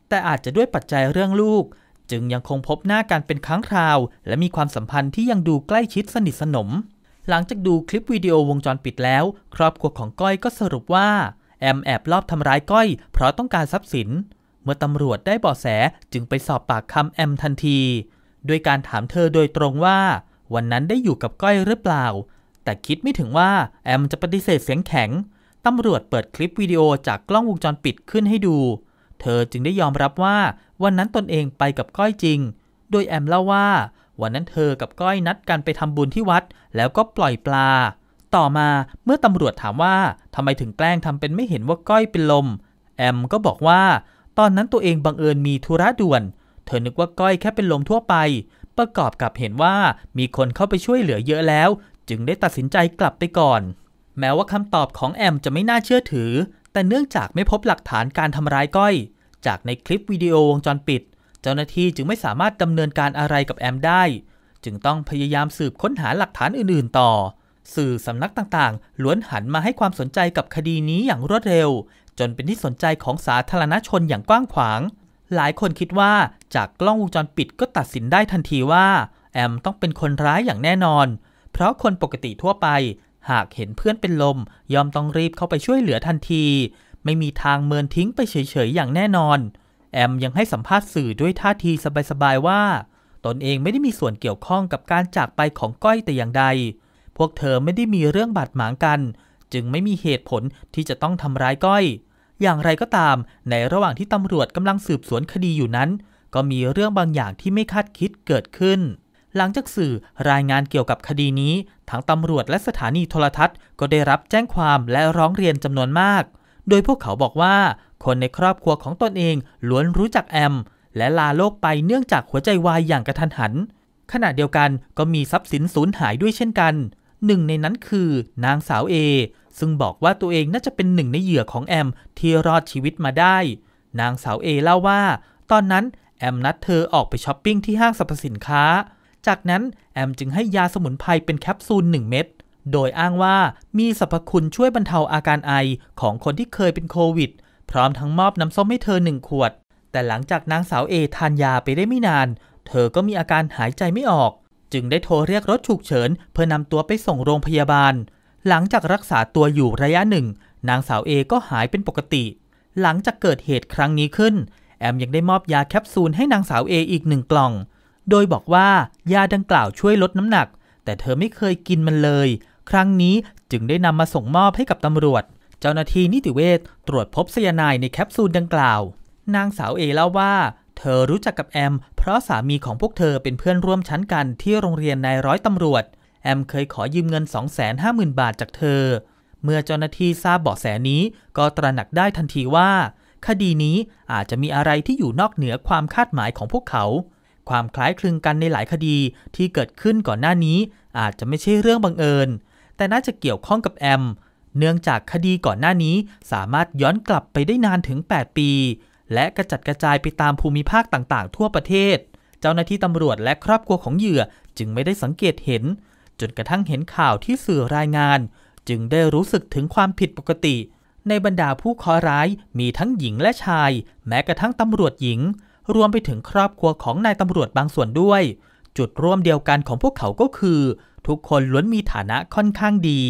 แต่อาจจะด้วยปัจจัยเรื่องลูก จึงยังคงพบหน้ากันเป็นครั้งคราว และมีความสัมพันธ์ที่ยังดูใกล้ชิดสนิทสนม หลังจากดูคลิปวิดีโอวงจรปิดแล้ว ครอบครัวของก้อยก็สรุปว่า แอมแอบลอบทำร้ายก้อยเพราะต้องการทรัพย์สิน เมื่อตำรวจได้เบาะแสจึงไปสอบปากคำแอมทันทีโดยการถามเธอโดยตรงว่า วันนั้นได้อยู่กับก้อยหรือเปล่า แต่คิดไม่ถึงว่าแอมจะปฏิเสธเสียงแข็งตำรวจเปิดคลิปวิดีโอจากกล้องวงจรปิดขึ้นให้ดู เธอจึงได้ยอมรับว่า วันนั้นตนเองไปกับก้อยจริง โดย แอมเล่าว่า วันนั้นเธอกับก้อยนัดกันไปทำบุญที่วัด แล้วก็ปล่อยปลา ต่อมาเมื่อตำรวจถามว่าทำไมถึงแกล้งทำเป็นไม่เห็นว่าก้อยเป็นลม แอมก็บอกว่า ตอนนั้นตัวเองบังเอิญมีธุระด่วน เธอนึกว่าก้อยแค่เป็นลมทั่วไป ประกอบกับเห็นว่ามีคนเข้าไปช่วยเหลือเยอะแล้ว จึงได้ตัดสินใจกลับไปก่อนแม้ว่าคำตอบของแอมจะไม่น่าเชื่อถือ แต่เนื่องจากไม่พบหลักฐานการทำร้ายก้อยจากในคลิปวิดีโอวงจรปิด เจ้าหน้าที่จึงไม่สามารถดำเนินการอะไรกับแอมได้ จึงต้องพยายามสืบค้นหาหลักฐานอื่นๆต่อ สื่อสำนักต่าง ๆ ล้วนหันมาให้ความสนใจกับคดีนี้อย่างรวดเร็ว จนเป็นที่สนใจของสาธารณชนอย่างกว้างขวาง หลายคนคิดว่าจากกล้องวงจรปิดก็ตัดสินได้ทันทีว่าแอมต้องเป็นคนร้ายอย่างแน่นอน เพราะคนปกติทั่วไปหากเห็นเพื่อนเป็นลมยอมต้องรีบเข้าไปช่วยเหลือทันที ไม่มีทางเมินทิ้งไปเฉย ๆ อย่างแน่นอน แอมยังให้สัมภาษณ์สื่อด้วยท่าทีสบาย ๆ ว่า ตนเองไม่ได้มีส่วนเกี่ยวข้องกับการจากไปของก้อยแต่อย่างใด พวกเธอไม่ได้มีเรื่องบาดหมางกัน จึงไม่มีเหตุผลที่จะต้องทำร้ายก้อย อย่างไรก็ตาม ในระหว่างที่ตำรวจกำลังสืบสวนคดีอยู่นั้น ก็มีเรื่องบางอย่างที่ไม่คาดคิดเกิดขึ้นหลังจากสื่อรายงานเกี่ยวกับคดีนี้ ทั้งตำรวจและสถานีโทรทัศน์ก็ได้รับแจ้งความและร้องเรียนจำนวนมาก โดยพวกเขาบอกว่า คนในครอบครัวของตนเองล้วนรู้จักแอม และลาโลกไปเนื่องจากหัวใจวายอย่างกระทันหัน ขณะเดียวกันก็มีทรัพย์สินสูญหายด้วยเช่นกัน หนึ่งในนั้นคือ นางสาวเอ ซึ่งบอกว่าตัวเองน่าจะเป็นหนึ่งในเหยื่อของแอมที่รอดชีวิตมาได้ นางสาวเอเล่าว่า ตอนนั้นแอมนัดเธอออกไปช้อปปิ้งที่ห้างสรรพสินค้าจากนั้นแอมจึงให้ยาสมุนไพรเป็นแคปซูล 1 เม็ด โดยอ้างว่ามีสรรพคุณช่วยบรรเทาอาการไอของคนที่เคยเป็นโควิด พร้อมทั้งมอบน้ำส้มให้เธอหนึ่งขวด แต่หลังจากนางสาวเอทานยาไปได้ไม่นาน เธอก็มีอาการหายใจไม่ออก จึงได้โทรเรียกรถฉุกเฉินเพื่อนำตัวไปส่งโรงพยาบาล หลังจากรักษาตัวอยู่ระยะหนึ่ง นางสาวเอก็หายเป็นปกติ หลังจากเกิดเหตุครั้งนี้ขึ้น แอมยังได้มอบยาแคปซูลให้นางสาวเออีกหนึ่งกล่องโดยบอกว่ายาดังกล่าวช่วยลดน้ำหนัก แต่เธอไม่เคยกินมันเลย ครั้งนี้จึงได้นำมาส่งมอบให้กับตำรวจ เจ้าหน้าที่นิติเวชตรวจพบไซยาไนายในแคปซูลดังกล่าว นางสาวเอเล่าว่า เธอรู้จักกับแอม เพราะสามีของพวกเธอเป็นเพื่อนร่วมชั้นกันที่โรงเรียนนายร้อยตำรวจ แอมเคยขอยืมเงิน 250,000 บาทจากเธอ เมื่อเจ้าหน้าที่ทราบเบาะแสนี้ก็ตระหนักได้ทันทีว่า คดีนี้อาจจะมีอะไรที่อยู่นอกเหนือความคาดหมายของพวกเขาความคล้ายคลึงกันในหลายคดีที่เกิดขึ้นก่อนหน้านี้อาจจะไม่ใช่เรื่องบังเอิญแต่น่าจะเกี่ยวข้องกับแอมเนื่องจากคดีก่อนหน้านี้สามารถย้อนกลับไปได้นานถึง 8 ปี และกระจัดกระจายไปตามภูมิภาคต่างๆ ทั่วประเทศ เจ้าหน้าที่ตำรวจและครอบครัวของเหยื่อจึงไม่ได้สังเกตเห็นจนกระทั่งเห็นข่าวที่สื่อรายงาน จึงได้รู้สึกถึงความผิดปกติ ในบรรดาผู้ขอร้ายมีทั้งหญิงและชาย แม้กระทั่งตำรวจหญิงรวมไปถึงครอบครัวของนายตำรวจบางส่วนด้วย จุดร่วมเดียวกันของพวกเขาก็คือ ทุกคนล้วนมีฐานะค่อนข้างดี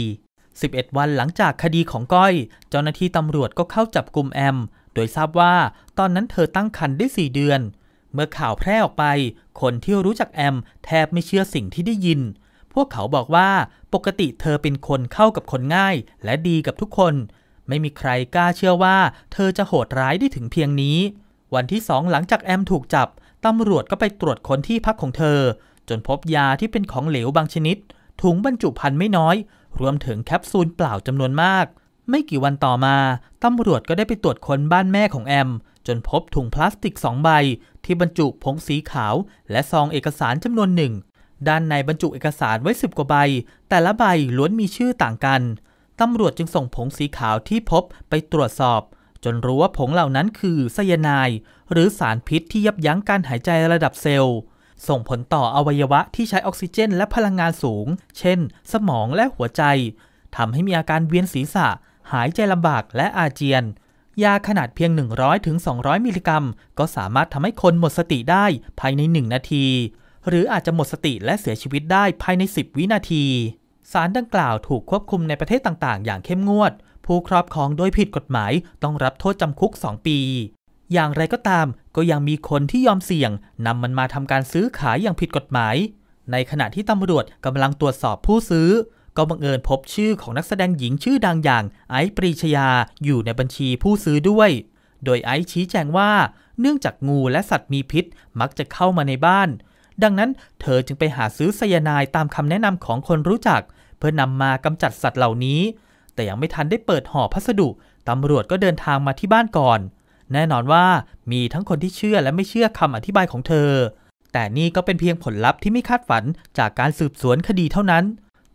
11 วันหลังจากคดีของก้อย เจ้าหน้าที่ตำรวจก็เข้าจับกลุ่มแอม โดยทราบว่าตอนนั้นเธอตั้งครรภ์ได้ 4 เดือน เมื่อข่าวแพร่ออกไป คนที่รู้จักแอมแทบไม่เชื่อสิ่งที่ได้ยิน พวกเขาบอกว่าปกติเธอเป็นคนเข้ากับคนง่ายและดีกับทุกคน ไม่มีใครกล้าเชื่อว่า เธอจะโหดร้ายได้ถึงเพียงนี้วันที่สองหลังจากแอมถูกจับตำรวจก็ไปตรวจค้นที่พักของเธอ จนพบยาที่เป็นของเหลวบางชนิด ถุงบรรจุภัณฑ์ไม่น้อย รวมถึงแคปซูลเปล่าจำนวนมาก ไม่กี่วันต่อมา ตำรวจก็ได้ไปตรวจค้นบ้านแม่ของแอม จนพบถุงพลาสติกสองใบ ที่บรรจุผงสีขาวและซองเอกสารจำนวนหนึ่งด้านในบรรจุเอกสารไว้สิบกว่าใบแต่ละใบล้วนมีชื่อต่างกันตำรวจจึงส่งผงสีขาวที่พบไปตรวจสอบจนรู้ว่าผงเหล่านั้นคือไซยาไนด์หรือสารพิษที่ยับยั้งการหายใจระดับเซลล์ส่งผลต่ออวัยวะที่ใช้ออกซิเจนและพลังงานสูง เช่นสมองและหัวใจทำให้มีอาการเวียนศีรษะ หายใจลำบากและอาเจียน ยาขนาดเพียง 100-200 มิลลิกรัม ก็สามารถทำให้คนหมดสติได้ภายใน 1 นาที หรืออาจจะหมดสติและเสียชีวิตได้ภายใน 10 วินาที สารดังกล่าวถูกควบคุมในประเทศต่างๆ อย่างเข้มงวดผู้ครอบครองโดยผิดกฎหมายต้องรับโทษจำคุก 2 ปี อย่างไรก็ตามก็ยังมีคนที่ยอมเสี่ยง นำมันมาทำการซื้อขายอย่างผิดกฎหมาย ในขณะที่ตำรวจกำลังตรวจสอบผู้ซื้อ ก็บังเอิญพบชื่อของนักแสดงหญิงชื่อดังอย่างไอซ์ปรีชยาอยู่ในบัญชีผู้ซื้อด้วย โดยไอซ์ชี้แจงว่า เนื่องจากงูและสัตว์มีพิษมักจะเข้ามาในบ้าน ดังนั้นเธอจึงไปหาซื้อไซยาไนายตามคำแนะนำของคนรู้จัก เพื่อนำมากำจัดสัตว์เหล่านี้แต่ยังไม่ทันได้เปิดห่อพัสดุ ตำรวจก็เดินทางมาที่บ้านก่อน แน่นอนว่ามีทั้งคนที่เชื่อและไม่เชื่อคำอธิบายของเธอ แต่นี่ก็เป็นเพียงผลลัพธ์ที่ไม่คาดฝันจากการสืบสวนคดีเท่านั้น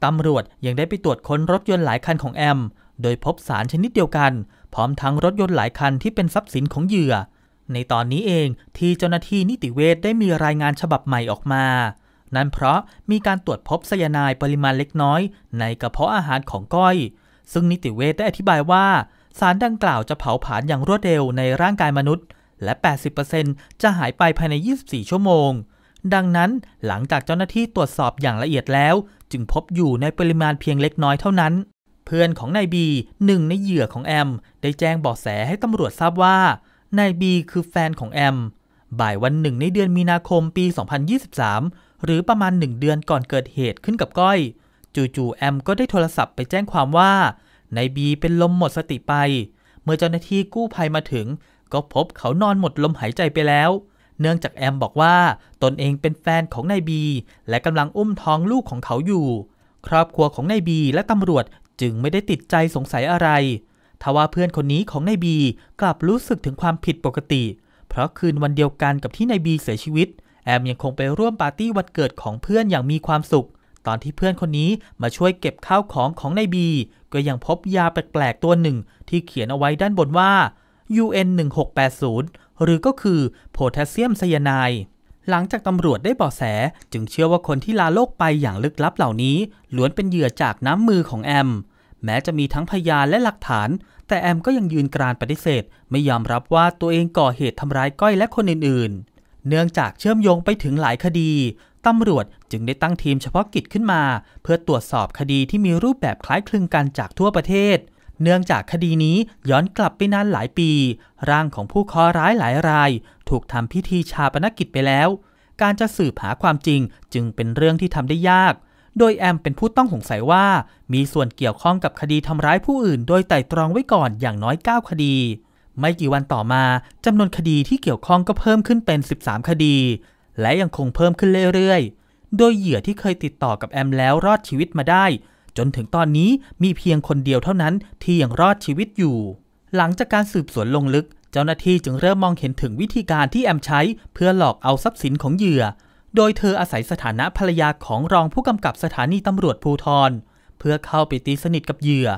ตำรวจยังได้ไปตรวจค้นรถยนต์หลายคันของแอม โดยพบสารชนิดเดียวกัน พร้อมทั้งรถยนต์หลายคันที่เป็นทรัพย์สินของเหยื่อ ในตอนนี้เอง ที่เจ้าหน้าที่นิติเวชได้มีรายงานฉบับใหม่ออกมา นั่นเพราะมีการตรวจพบไซยาไนด์ปริมาณเล็กน้อย ในกระเพาะอาหารของก้อยซึ่งนิติเวชได้อธิบายว่า สารดังกล่าวจะเผาผลาญอย่างรวดเร็วในร่างกายมนุษย์ และ 80%จะหายไปภายใน 24 ชั่วโมง ดังนั้นหลังจากเจ้าหน้าที่ตรวจสอบอย่างละเอียดแล้ว จึงพบอยู่ในปริมาณเพียงเล็กน้อยเท่านั้น เพื่อนของนายบีหนึ่งในเหยื่อของแอม ได้แจ้งเบาะแสให้ตำรวจทราบว่านายบีคือแฟนของแอม บ่ายวันหนึ่งในเดือนมีนาคมปี 2023 หรือประมาณหนึ่งเดือนก่อนเกิดเหตุขึ้นกับก้อยจู่ๆแอมก็ได้โทรศัพท์ไปแจ้งความว่านายบีเป็นลมหมดสติไป เมื่อเจ้าหน้าที่กู้ภัยมาถึง ก็พบเขานอนหมดลมหายใจไปแล้ว เนื่องจากแอมบอกว่า ตนเองเป็นแฟนของนายบี และกำลังอุ้มท้องลูกของเขาอยู่ ครอบครัวของนายบีและตำรวจจึงไม่ได้ติดใจสงสัยอะไรทว่าเพื่อนคนนี้ของนายบี กลับรู้สึกถึงความผิดปกติ เพราะคืนวันเดียวกันกับที่นายบีเสียชีวิต แอมยังคงไปร่วมปาร์ตี้วันเกิดของเพื่อนอย่างมีความสุขตอนที่เพื่อนคนนี้มาช่วยเก็บข้าวของของนายบี ก็ยังพบยาแปลกๆตัวหนึ่งที่เขียนเอาไว้ด้านบนว่า UN 1680หรือก็คือโพแทสเซียมไซยาไนด์ หลังจากตำรวจได้เบาะแส จึงเชื่อว่าคนที่ลาโลกไปอย่างลึกลับเหล่านี้ล้วนเป็นเหยื่อจากน้ำมือของแอม แม้จะมีทั้งพยานและหลักฐาน แต่แอมก็ยังยืนกรานปฏิเสธไม่ยอมรับว่าตัวเองก่อเหตุทำร้ายก้อยและคนอื่นๆ เนื่องจากเชื่อมโยงไปถึงหลายคดีตำรวจจึงได้ตั้งทีมเฉพาะกิจขึ้นมาเพื่อตรวจสอบคดีที่มีรูปแบบคล้ายคลึงกันจากทั่วประเทศ เนื่องจากคดีนี้ย้อนกลับไปนานหลายปีร่างของผู้คอร้ายหลายรายถูกทำพิธีชาปนกิจไปแล้ว การจะสืบหาความจริงจึงเป็นเรื่องที่ทำได้ยาก โดยแอมเป็นผู้ต้องสงสัยว่ามีส่วนเกี่ยวข้องกับคดีทำร้ายผู้อื่นโดยไต่ตรองไว้ก่อนอย่างน้อย 9 คดี ไม่กี่วันต่อมาจำนวนคดีที่เกี่ยวข้องก็เพิ่มขึ้นเป็น 13 คดีและยังคงเพิ่มขึ้นเรื่อยๆ โดยเหยื่อที่เคยติดต่อกับแอมแล้วรอดชีวิตมาได้ จนถึงตอนนี้มีเพียงคนเดียวเท่านั้นที่ยังรอดชีวิตอยู่ หลังจากการสืบสวนลงลึก เจ้าหน้าที่จึงเริ่มมองเห็นถึงวิธีการที่แอมใช้ เพื่อหลอกเอาทรัพย์สินของเหยื่อ โดยเธออาศัยสถานะภรรยาของรองผู้กำกับสถานีตำรวจภูทรเพื่อเข้าไปตีสนิทกับเหยื่อ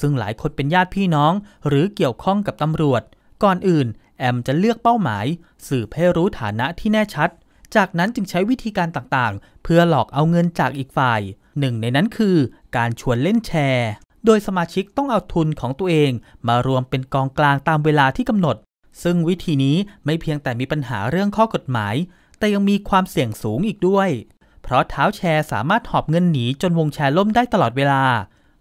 ซึ่งหลายคนเป็นญาติพี่น้องหรือเกี่ยวข้องกับตำรวจ ก่อนอื่น แอมจะเลือกเป้าหมาย สืบให้รู้ฐานะที่แน่ชัดจากนั้นจึงใช้วิธีการต่างๆ เพื่อหลอกเอาเงินจากอีกฝ่ายหนึ่งในนั้นคือการชวนเล่นแชร์ โดยสมาชิกต้องเอาทุนของตัวเองมารวมเป็นกองกลางตามเวลาที่กำหนด ซึ่งวิธีนี้ไม่เพียงแต่มีปัญหาเรื่องข้อกฎหมาย แต่ยังมีความเสี่ยงสูงอีกด้วย เพราะเท้าแชร์สามารถหอบเงินหนีจนวงแชร์ล่มได้ตลอดเวลา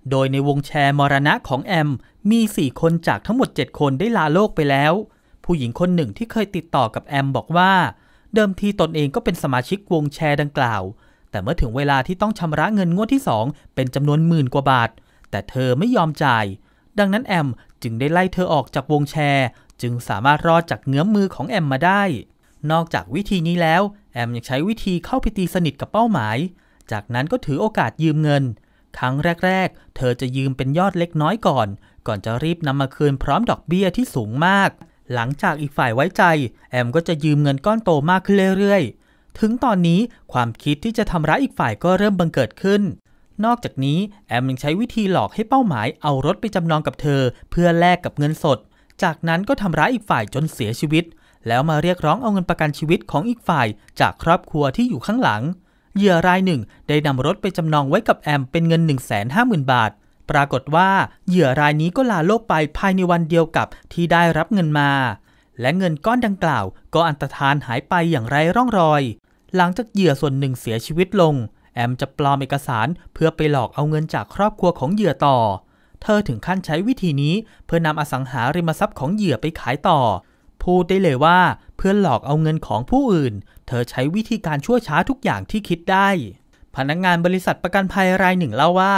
โดยในวงแชร์มรณะของแอมมี 4 คนจากทั้งหมด 7 คนได้ลาโลกไปแล้ว ผู้หญิงคนหนึ่งที่เคยติดต่อกับแอมบอกว่าเดิมทีตนเองก็เป็นสมาชิกวงแชร์ดังกล่าว แต่เมื่อถึงเวลาที่ต้องชำระเงิน งวดที่ 2 เป็นจำนวนหมื่นกว่าบาท แต่เธอไม่ยอมจ่าย ดังนั้นแอมจึงได้ไล่เธอออกจากวงแชร์จึงสามารถรอดจากเงื้อมมือของแอมมาได้ นอกจากวิธีนี้แล้ว แอมยังใช้วิธีเข้าไปตีสนิทกับเป้าหมาย จากนั้นก็ถือโอกาสยืมเงิน ครั้งแรกๆเธอจะยืมเป็นยอดเล็กน้อยก่อน ก่อนจะรีบนำมาคืนพร้อมดอกเบี้ยที่สูงมากหลังจากอีกฝ่ายไว้ใจ แอมก็จะยืมเงินก้อนโตมากขึ้นเรื่อยๆ ถึงตอนนี้ความคิดที่จะทำร้ายอีกฝ่ายก็เริ่มบังเกิดขึ้น นอกจากนี้แอมยังใช้วิธีหลอกให้เป้าหมายเอารถไปจำนองกับเธอ เพื่อแลกกับเงินสด จากนั้นก็ทำร้ายอีกฝ่ายจนเสียชีวิต แล้วมาเรียกร้องเอาเงินประกันชีวิตของอีกฝ่ายจากครอบครัวที่อยู่ข้างหลัง เหยื่อรายหนึ่งได้นำรถไปจำนองไว้กับแอมเป็นเงิน 1 5 0 0 0 0 บาทปรากฏว่า เหยื่อรายนี้ก็ลาโลกไปภายในวันเดียวกับที่ได้รับเงินมา และเงินก้อนดังกล่าวก็อันตรธานหายไปอย่างไร้ร่องรอย หลังจากเหยื่อส่วนหนึ่งเสียชีวิตลง แอมจะปลอมเอกสาร เพื่อไปหลอกเอาเงินจากครอบครัวของเหยื่อต่อ เธอถึงขั้นใช้วิธีนี้ เพื่อนำอสังหาริมทรัพย์ของเหยื่อไปขายต่อ พูดได้เลยว่าเพื่อหลอกเอาเงินของผู้อื่น เธอใช้วิธีการชั่วช้าทุกอย่างที่คิดได้ พนักงงานบริษัทประกันภัยรายหนึ่งเล่าว่า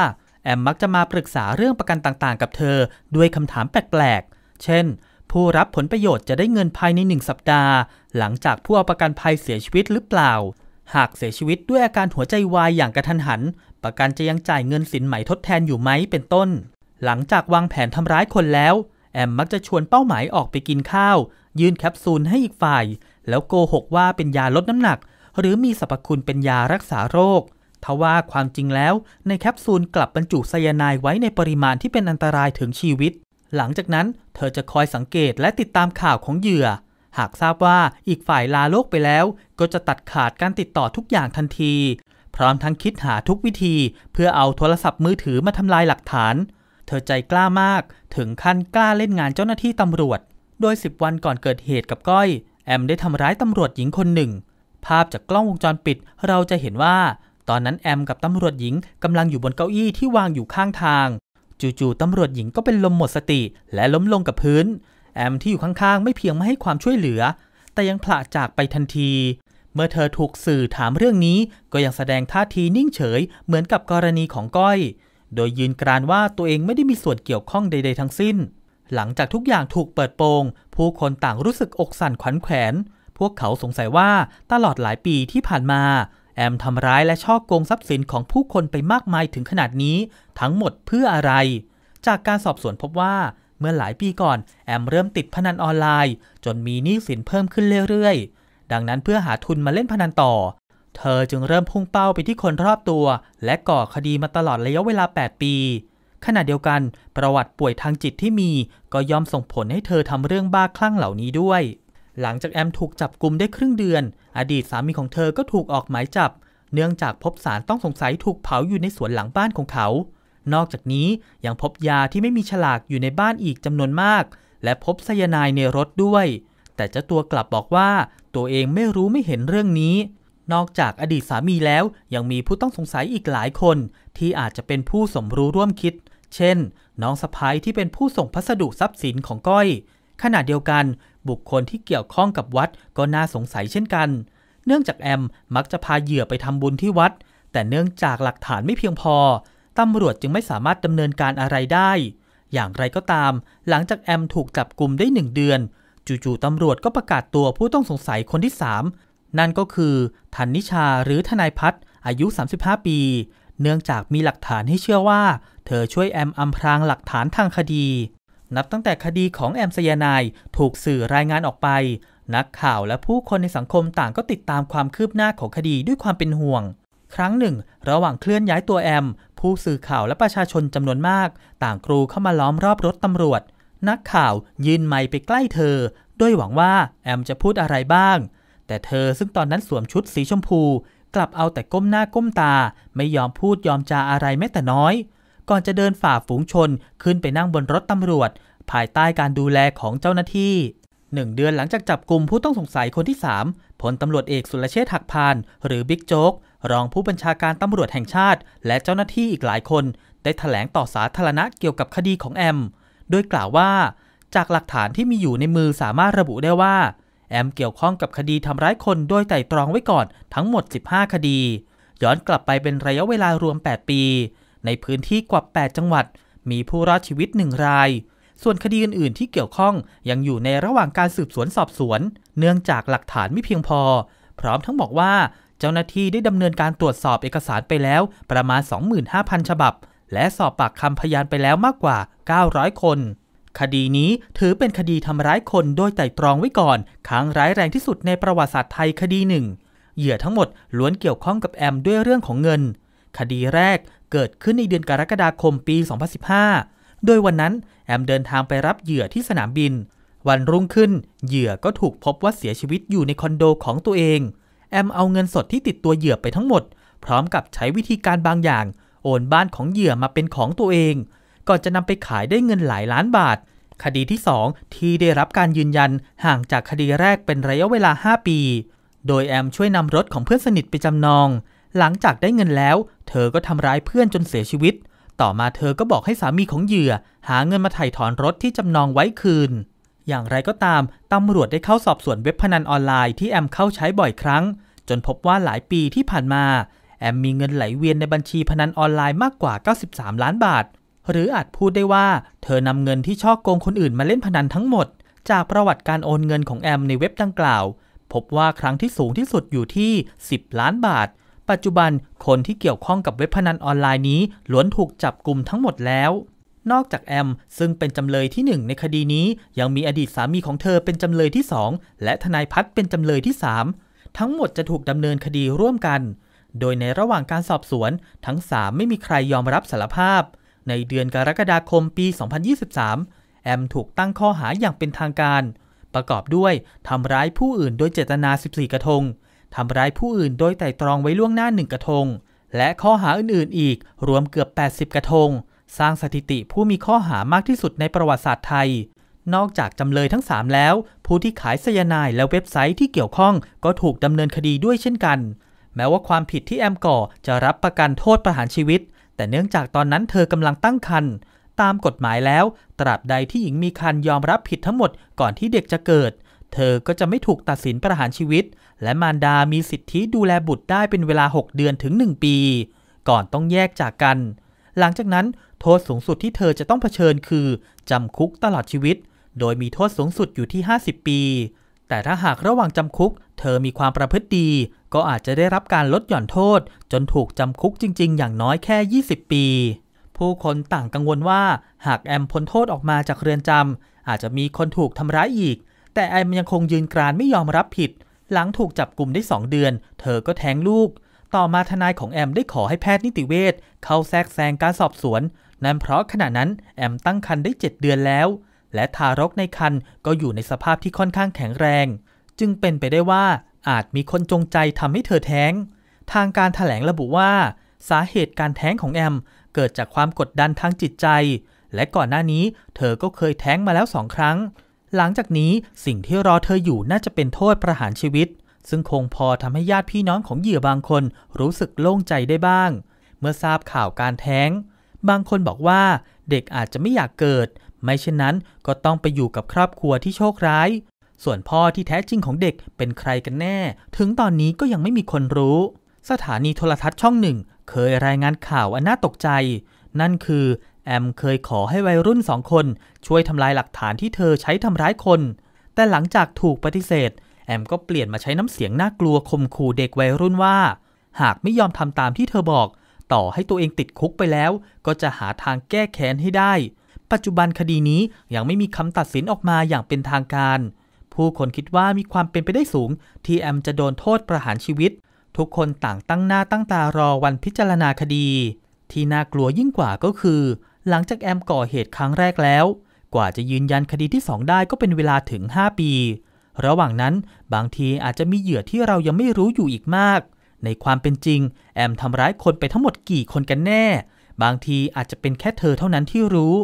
แอมมักจะมาปรึกษาเรื่องประกันต่างๆ กับเธอ ด้วยคำถามแปลกๆ เช่นผู้รับผลประโยชน์จะได้เงินภายใน 1 สัปดาห์ หลังจากผู้เอาประกันภัยเสียชีวิตหรือเปล่า หากเสียชีวิตด้วยอาการหัวใจวายอย่างกระทันหัน ประกันจะยังจ่ายเงินสินไหมทดแทนอยู่ไหมเป็นต้น หลังจากวางแผนทำร้ายคนแล้ว แอมมักจะชวนเป้าหมายออกไปกินข้าว ยื่นแคปซูลให้อีกฝ่ายแล้วโกหกว่าเป็นยาลดน้ำหนัก หรือมีสรรพคุณเป็นยารักษาโรคทว่าความจริงแล้ว ในแคปซูลกลับบรรจุไซยาไน์ไว้ในปริมาณที่เป็นอันตรายถึงชีวิต หลังจากนั้น เธอจะคอยสังเกตและติดตามข่าวของเหยื่อ หากทราบว่าอีกฝ่ายลาโลกไปแล้ว ก็จะตัดขาดการติดต่อทุกอย่างทันที พร้อมทั้งคิดหาทุกวิธี เพื่อเอาโทรศัพท์มือถือมาทำลายหลักฐาน เธอใจกล้ามากถึงขั้นกล้าเล่นงานเจ้าหน้าที่ตำรวจ โดย10วันก่อนเกิดเหตุกับก้อยแอมได้ทำร้ายตำรวจหญิงคนหนึ่ง ภาพจากกล้องวงจรปิด เราจะเห็นว่าตอนนั้นแอมกับตำรวจหญิงกำลังอยู่บนเก้าอี้ที่วางอยู่ข้างทาง จู่ๆตำรวจหญิงก็เป็นลมหมดสติ และล้มลงกับพื้น แอมที่อยู่ข้างๆ ไม่เพียงไม่ให้ความช่วยเหลือ แต่ยังผละจากไปทันที เมื่อเธอถูกสื่อถามเรื่องนี้ก็ยังแสดงท่าทีนิ่งเฉยเหมือนกับกรณีของก้อย โดยยืนกรานว่าตัวเองไม่ได้มีส่วนเกี่ยวข้องใดๆทั้งสิ้น หลังจากทุกอย่างถูกเปิดโปงผู้คนต่างรู้สึกอกสั่นขวัญแขวน พวกเขาสงสัยว่าตลอดหลายปีที่ผ่านมาแอมทำร้ายและช่อโกงทรัพย์สินของผู้คนไปมากมายถึงขนาดนี้ทั้งหมดเพื่ออะไร จากการสอบสวนพบว่าเมื่อหลายปีก่อน แอมเริ่มติดพนันออนไลน์ จนมีหนี้สินเพิ่มขึ้นเรื่อยๆ ดังนั้นเพื่อหาทุนมาเล่นพนันต่อ เธอจึงเริ่มพุ่งเป้าไปที่คนรอบตัว และก่อคดีมาตลอดระยะเวลา 8 ปี ขณะเดียวกันประวัติป่วยทางจิตที่มี ก็ยอมส่งผลให้เธอทำเรื่องบ้าคลั่งเหล่านี้ด้วยหลังจากแอมถูกจับกลุ่มได้ครึ่งเดือน อดีตสามีของเธอก็ถูกออกหมายจับ เนื่องจากพบสารต้องสงสัยถูกเผาอยู่ในสวนหลังบ้านของเขา นอกจากนี้ยังพบยาที่ไม่มีฉลากอยู่ในบ้านอีกจำนวนมาก และพบไซยาไนในรถด้วย แต่เจ้าตัวกลับบอกว่าตัวเองไม่รู้ไม่เห็นเรื่องนี้ นอกจากอดีตสามีแล้วยังมีผู้ต้องสงสัยอีกหลายคนที่อาจจะเป็นผู้สมรู้ร่วมคิด เช่น น้องสะพ้ายที่เป็นผู้ส่งพัสดุทรัพย์สินของก้อย ขณะเดียวกันบุคคลที่เกี่ยวข้องกับวัดก็น่าสงสัยเช่นกัน เนื่องจากแอมมักจะพาเหยื่อไปทำบุญที่วัด แต่เนื่องจากหลักฐานไม่เพียงพอตำรวจจึงไม่สามารถดำเนินการอะไรได้ อย่างไรก็ตามหลังจากแอมถูกจับกลุ่มได้หนึ่งเดือน จู่ๆตำรวจก็ประกาศตัวผู้ต้องสงสัยคนที่ 3 นั่นก็คือธันนิชาหรือทนายพัฒอายุ 35 ปี เนื่องจากมีหลักฐานให้เชื่อว่า เธอช่วยแอมอำพรางหลักฐานทางคดีนับตั้งแต่คดีของแอมสยานายถูกสื่อรายงานออกไป นักข่าวและผู้คนในสังคมต่างก็ติดตามความคืบหน้าของคดีด้วยความเป็นห่วง ครั้งหนึ่งระหว่างเคลื่อนย้ายตัวแอม ผู้สื่อข่าวและประชาชนจำนวนมาก ต่างกรูเข้ามาล้อมรอบรถตำรวจ นักข่าวยืนไม้ไปใกล้เธอ ด้วยหวังว่าแอมจะพูดอะไรบ้าง แต่เธอซึ่งตอนนั้นสวมชุดสีชมพู กลับเอาแต่ก้มหน้าก้มตา ไม่ยอมพูดยอมจาอะไรแม้แต่น้อยก่อนจะเดินฝ่าฝูงชนขึ้นไปนั่งบนรถตำรวจ ภายใต้การดูแลของเจ้าหน้าที่หนึ่งเดือนหลังจากจับกลุ่มผู้ต้องสงสัยคนที่3ผลตำรวจเอกสุรเชษฐ์หักพานหรือบิ๊กโจ๊กรองผู้บัญชาการตำรวจแห่งชาติ และเจ้าหน้าที่อีกหลายคน ได้ถแถลงต่อสาธารณะเกี่ยวกับคดีของแอมโดยกล่าวว่า จากหลักฐานที่มีอยู่ในมือสามารถระบุได้ว่าแอมเกี่ยวข้องกับคดีทำร้ายคนโดยไต่ตรองไว้ก่อนทั้งหมด 15 คดี ย้อนกลับไปเป็นระยะเวลารวม 8 ปีในพื้นที่กว่า 8 จังหวัด มีผู้รอดชีวิต 1 ราย ส่วนคดีอื่น ๆ ที่เกี่ยวข้องยังอยู่ในระหว่างการสืบสวนสอบสวน เนื่องจากหลักฐานไม่เพียงพอ พร้อมทั้งบอกว่า เจ้าหน้าที่ได้ดำเนินการตรวจสอบเอกสารไปแล้วประมาณ 25,000 ฉบับ และสอบปากคำพยานไปแล้วมากกว่า 900 คน คดีนี้ถือเป็นคดีทำร้ายคนโดยไต่ตรองไว้ก่อนครั้งร้ายแรงที่สุดในประวัติศาสตร์ไทยคดีหนึ่ง เหยื่อทั้งหมดล้วนเกี่ยวข้องกับแอมด้วยเรื่องของเงิน คดีแรกเกิดขึ้นในเดือนกรกฎาคมปี 2015 โดยวันนั้นแอมเดินทางไปรับเหยื่อที่สนามบิน วันรุ่งขึ้นเหยื่อก็ถูกพบว่าเสียชีวิตอยู่ในคอนโดของตัวเอง แอมเอาเงินสดที่ติดตัวเหยื่อไปทั้งหมด พร้อมกับใช้วิธีการบางอย่าง โอนบ้านของเหยื่อมาเป็นของตัวเอง ก่อนจะนำไปขายได้เงินหลายล้านบาท คดีที่ 2ที่ได้รับการยืนยันห่างจากคดีแรกเป็นระยะเวลา 5 ปี โดยแอมช่วยนำรถของเพื่อนสนิทไปจำนองหลังจากได้เงินแล้ว เธอก็ทำร้ายเพื่อนจนเสียชีวิต ต่อมาเธอก็บอกให้สามีของเหยื่อ หาเงินมาไถ่ถอนรถที่จำนองไว้คืน อย่างไรก็ตาม ตำรวจได้เข้าสอบสวนเว็บพนันออนไลน์ที่แอมเข้าใช้บ่อยครั้ง จนพบว่าหลายปีที่ผ่านมา แอมมีเงินไหลเวียนในบัญชีพนันออนไลน์มากกว่า 93 ล้านบาท หรืออาจพูดได้ว่า เธอนำเงินที่ช่อโกงคนอื่นมาเล่นพนันทั้งหมด จากประวัติการโอนเงินของแอม ในเว็บดังกล่าว พบว่าครั้งที่สูงที่สุดอยู่ที่ 10 ล้านบาทปัจจุบัน คนที่เกี่ยวข้องกับเว็บพนันออนไลน์นี้ล้วนถูกจับกลุ่มทั้งหมดแล้ว นอกจากแอม ซึ่งเป็นจำเลยที่ 1 ในคดีนี้ยังมีอดีตสามีของเธอเป็นจำเลยที่ 2 และทนายพัฒน์เป็นจำเลยที่ 3 ทั้งหมดจะถูกดำเนินคดีร่วมกัน โดยในระหว่างการสอบสวนทั้ง 3 ไม่มีใครยอมรับสารภาพ ในเดือนกรกฎาคมปี 2023 แอมถูกตั้งข้อหาอย่างเป็นทางการ ประกอบด้วยทำร้ายผู้อื่นโดยเจตนา 14 กระทงทำร้ายผู้อื่นโดยไต่ตรองไว้ล่วงหน้าหนึ่งกระทง และข้อหาอื่นๆ อีกรวมเกือบ 80 กระทง สร้างสถิติผู้มีข้อหามากที่สุดในประวัติศาสตร์ไทย นอกจากจำเลยทั้ง 3 แล้ว ผู้ที่ขายสยานายและเว็บไซต์ที่เกี่ยวข้องก็ถูกดำเนินคดีด้วยเช่นกัน แม้ว่าความผิดที่แอมก่อจะรับประกันโทษประหารชีวิต แต่เนื่องจากตอนนั้นเธอกำลังตั้งครรภ์ ตามกฎหมายแล้ว ตราบใดที่หญิงมีครรภ์ยอมรับผิดทั้งหมดก่อนที่เด็กจะเกิดเธอก็จะไม่ถูกตัดสินประหารชีวิต และมารดามีสิทธิดูแลบุตรได้เป็นเวลา 6 เดือนถึง 1 ปี ก่อนต้องแยกจากกัน หลังจากนั้นโทษสูงสุดที่เธอจะต้องเผชิญคือ จำคุกตลอดชีวิต โดยมีโทษสูงสุดอยู่ที่ 50 ปี แต่ถ้าหากระหว่างจำคุก เธอมีความประพฤติดี ก็อาจจะได้รับการลดหย่อนโทษ จนถูกจำคุกจริง ๆ อย่างน้อยแค่ 20 ปี ผู้คนต่างกังวลว่าหากแอมพ้นโทษออกมาจากเรือนจำอาจจะมีคนถูกทำร้ายอีกแต่แอมยังคงยืนกรานไม่ยอมรับผิด หลังถูกจับกลุ่มได้ 2 เดือน เธอก็แท้งลูก ต่อมาทนายของแอมได้ขอให้แพทย์นิติเวชเข้าแทรกแซงการสอบสวน นั่นเพราะขณะนั้นแอมตั้งครรภ์ได้ 7 เดือนแล้ว และทารกในครรภ์ก็อยู่ในสภาพที่ค่อนข้างแข็งแรง จึงเป็นไปได้ว่า อาจมีคนจงใจทำให้เธอแท้ง ทางการถแถลงระบุว่า สาเหตุการแท้งของแอม เกิดจากความกดดันทางจิตใจ และก่อนหน้านี้เธอก็เคยแท้งมาแล้วสองครั้งหลังจากนี้สิ่งที่รอเธออยู่น่าจะเป็นโทษประหารชีวิต ซึ่งคงพอทำให้ญาติพี่น้องของเหยื่อบางคนรู้สึกโล่งใจได้บ้าง เมื่อทราบข่าวการแท้ง บางคนบอกว่าเด็กอาจจะไม่อยากเกิด ไม่เช่นนั้นก็ต้องไปอยู่กับครอบครัวที่โชคร้าย ส่วนพ่อที่แท้จริงของเด็กเป็นใครกันแน่ ถึงตอนนี้ก็ยังไม่มีคนรู้ สถานีโทรทัศน์ช่องหนึ่ง เคยรายงานข่าวอันน่าตกใจ นั่นคือแอมเคยขอให้วัยรุ่นสองคน ช่วยทำลายหลักฐานที่เธอใช้ทำร้ายคน แต่หลังจากถูกปฏิเสธ แอมก็เปลี่ยนมาใช้น้ำเสียงน่ากลัวข่มขู่เด็กวัยรุ่นว่า หากไม่ยอมทำตามที่เธอบอก ต่อให้ตัวเองติดคุกไปแล้ว ก็จะหาทางแก้แค้นให้ได้ ปัจจุบันคดีนี้ยังไม่มีคำตัดสินออกมาอย่างเป็นทางการ ผู้คนคิดว่ามีความเป็นไปได้สูงที่แอมจะโดนโทษประหารชีวิตทุกคนต่างตั้งหน้าตั้งตารอวันพิจารณาคดี ที่น่ากลัวยิ่งกว่าก็คือหลังจากแอมก่อเหตุครั้งแรกแล้ว กว่าจะยืนยันคดีที่2ได้ก็เป็นเวลาถึง5 ปี ระหว่างนั้นบางทีอาจจะมีเหยื่อที่เรายังไม่รู้อยู่อีกมาก ในความเป็นจริง แอมทำร้ายคนไปทั้งหมดกี่คนกันแน่ บางทีอาจจะเป็นแค่เธอเท่านั้นที่รู้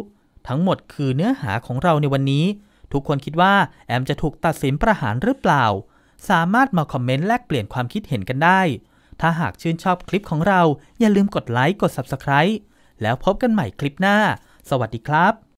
ทั้งหมดคือเนื้อหาของเราในวันนี้ ทุกคนคิดว่าแอมจะถูกตัดสินประหารหรือเปล่า สามารถมาคอมเมนต์แลกเปลี่ยนความคิดเห็นกันได้ ถ้าหากชื่นชอบคลิปของเรา อย่าลืมกดไลค์กด Subscribe แล้วพบกันใหม่คลิปหน้า สวัสดีครับ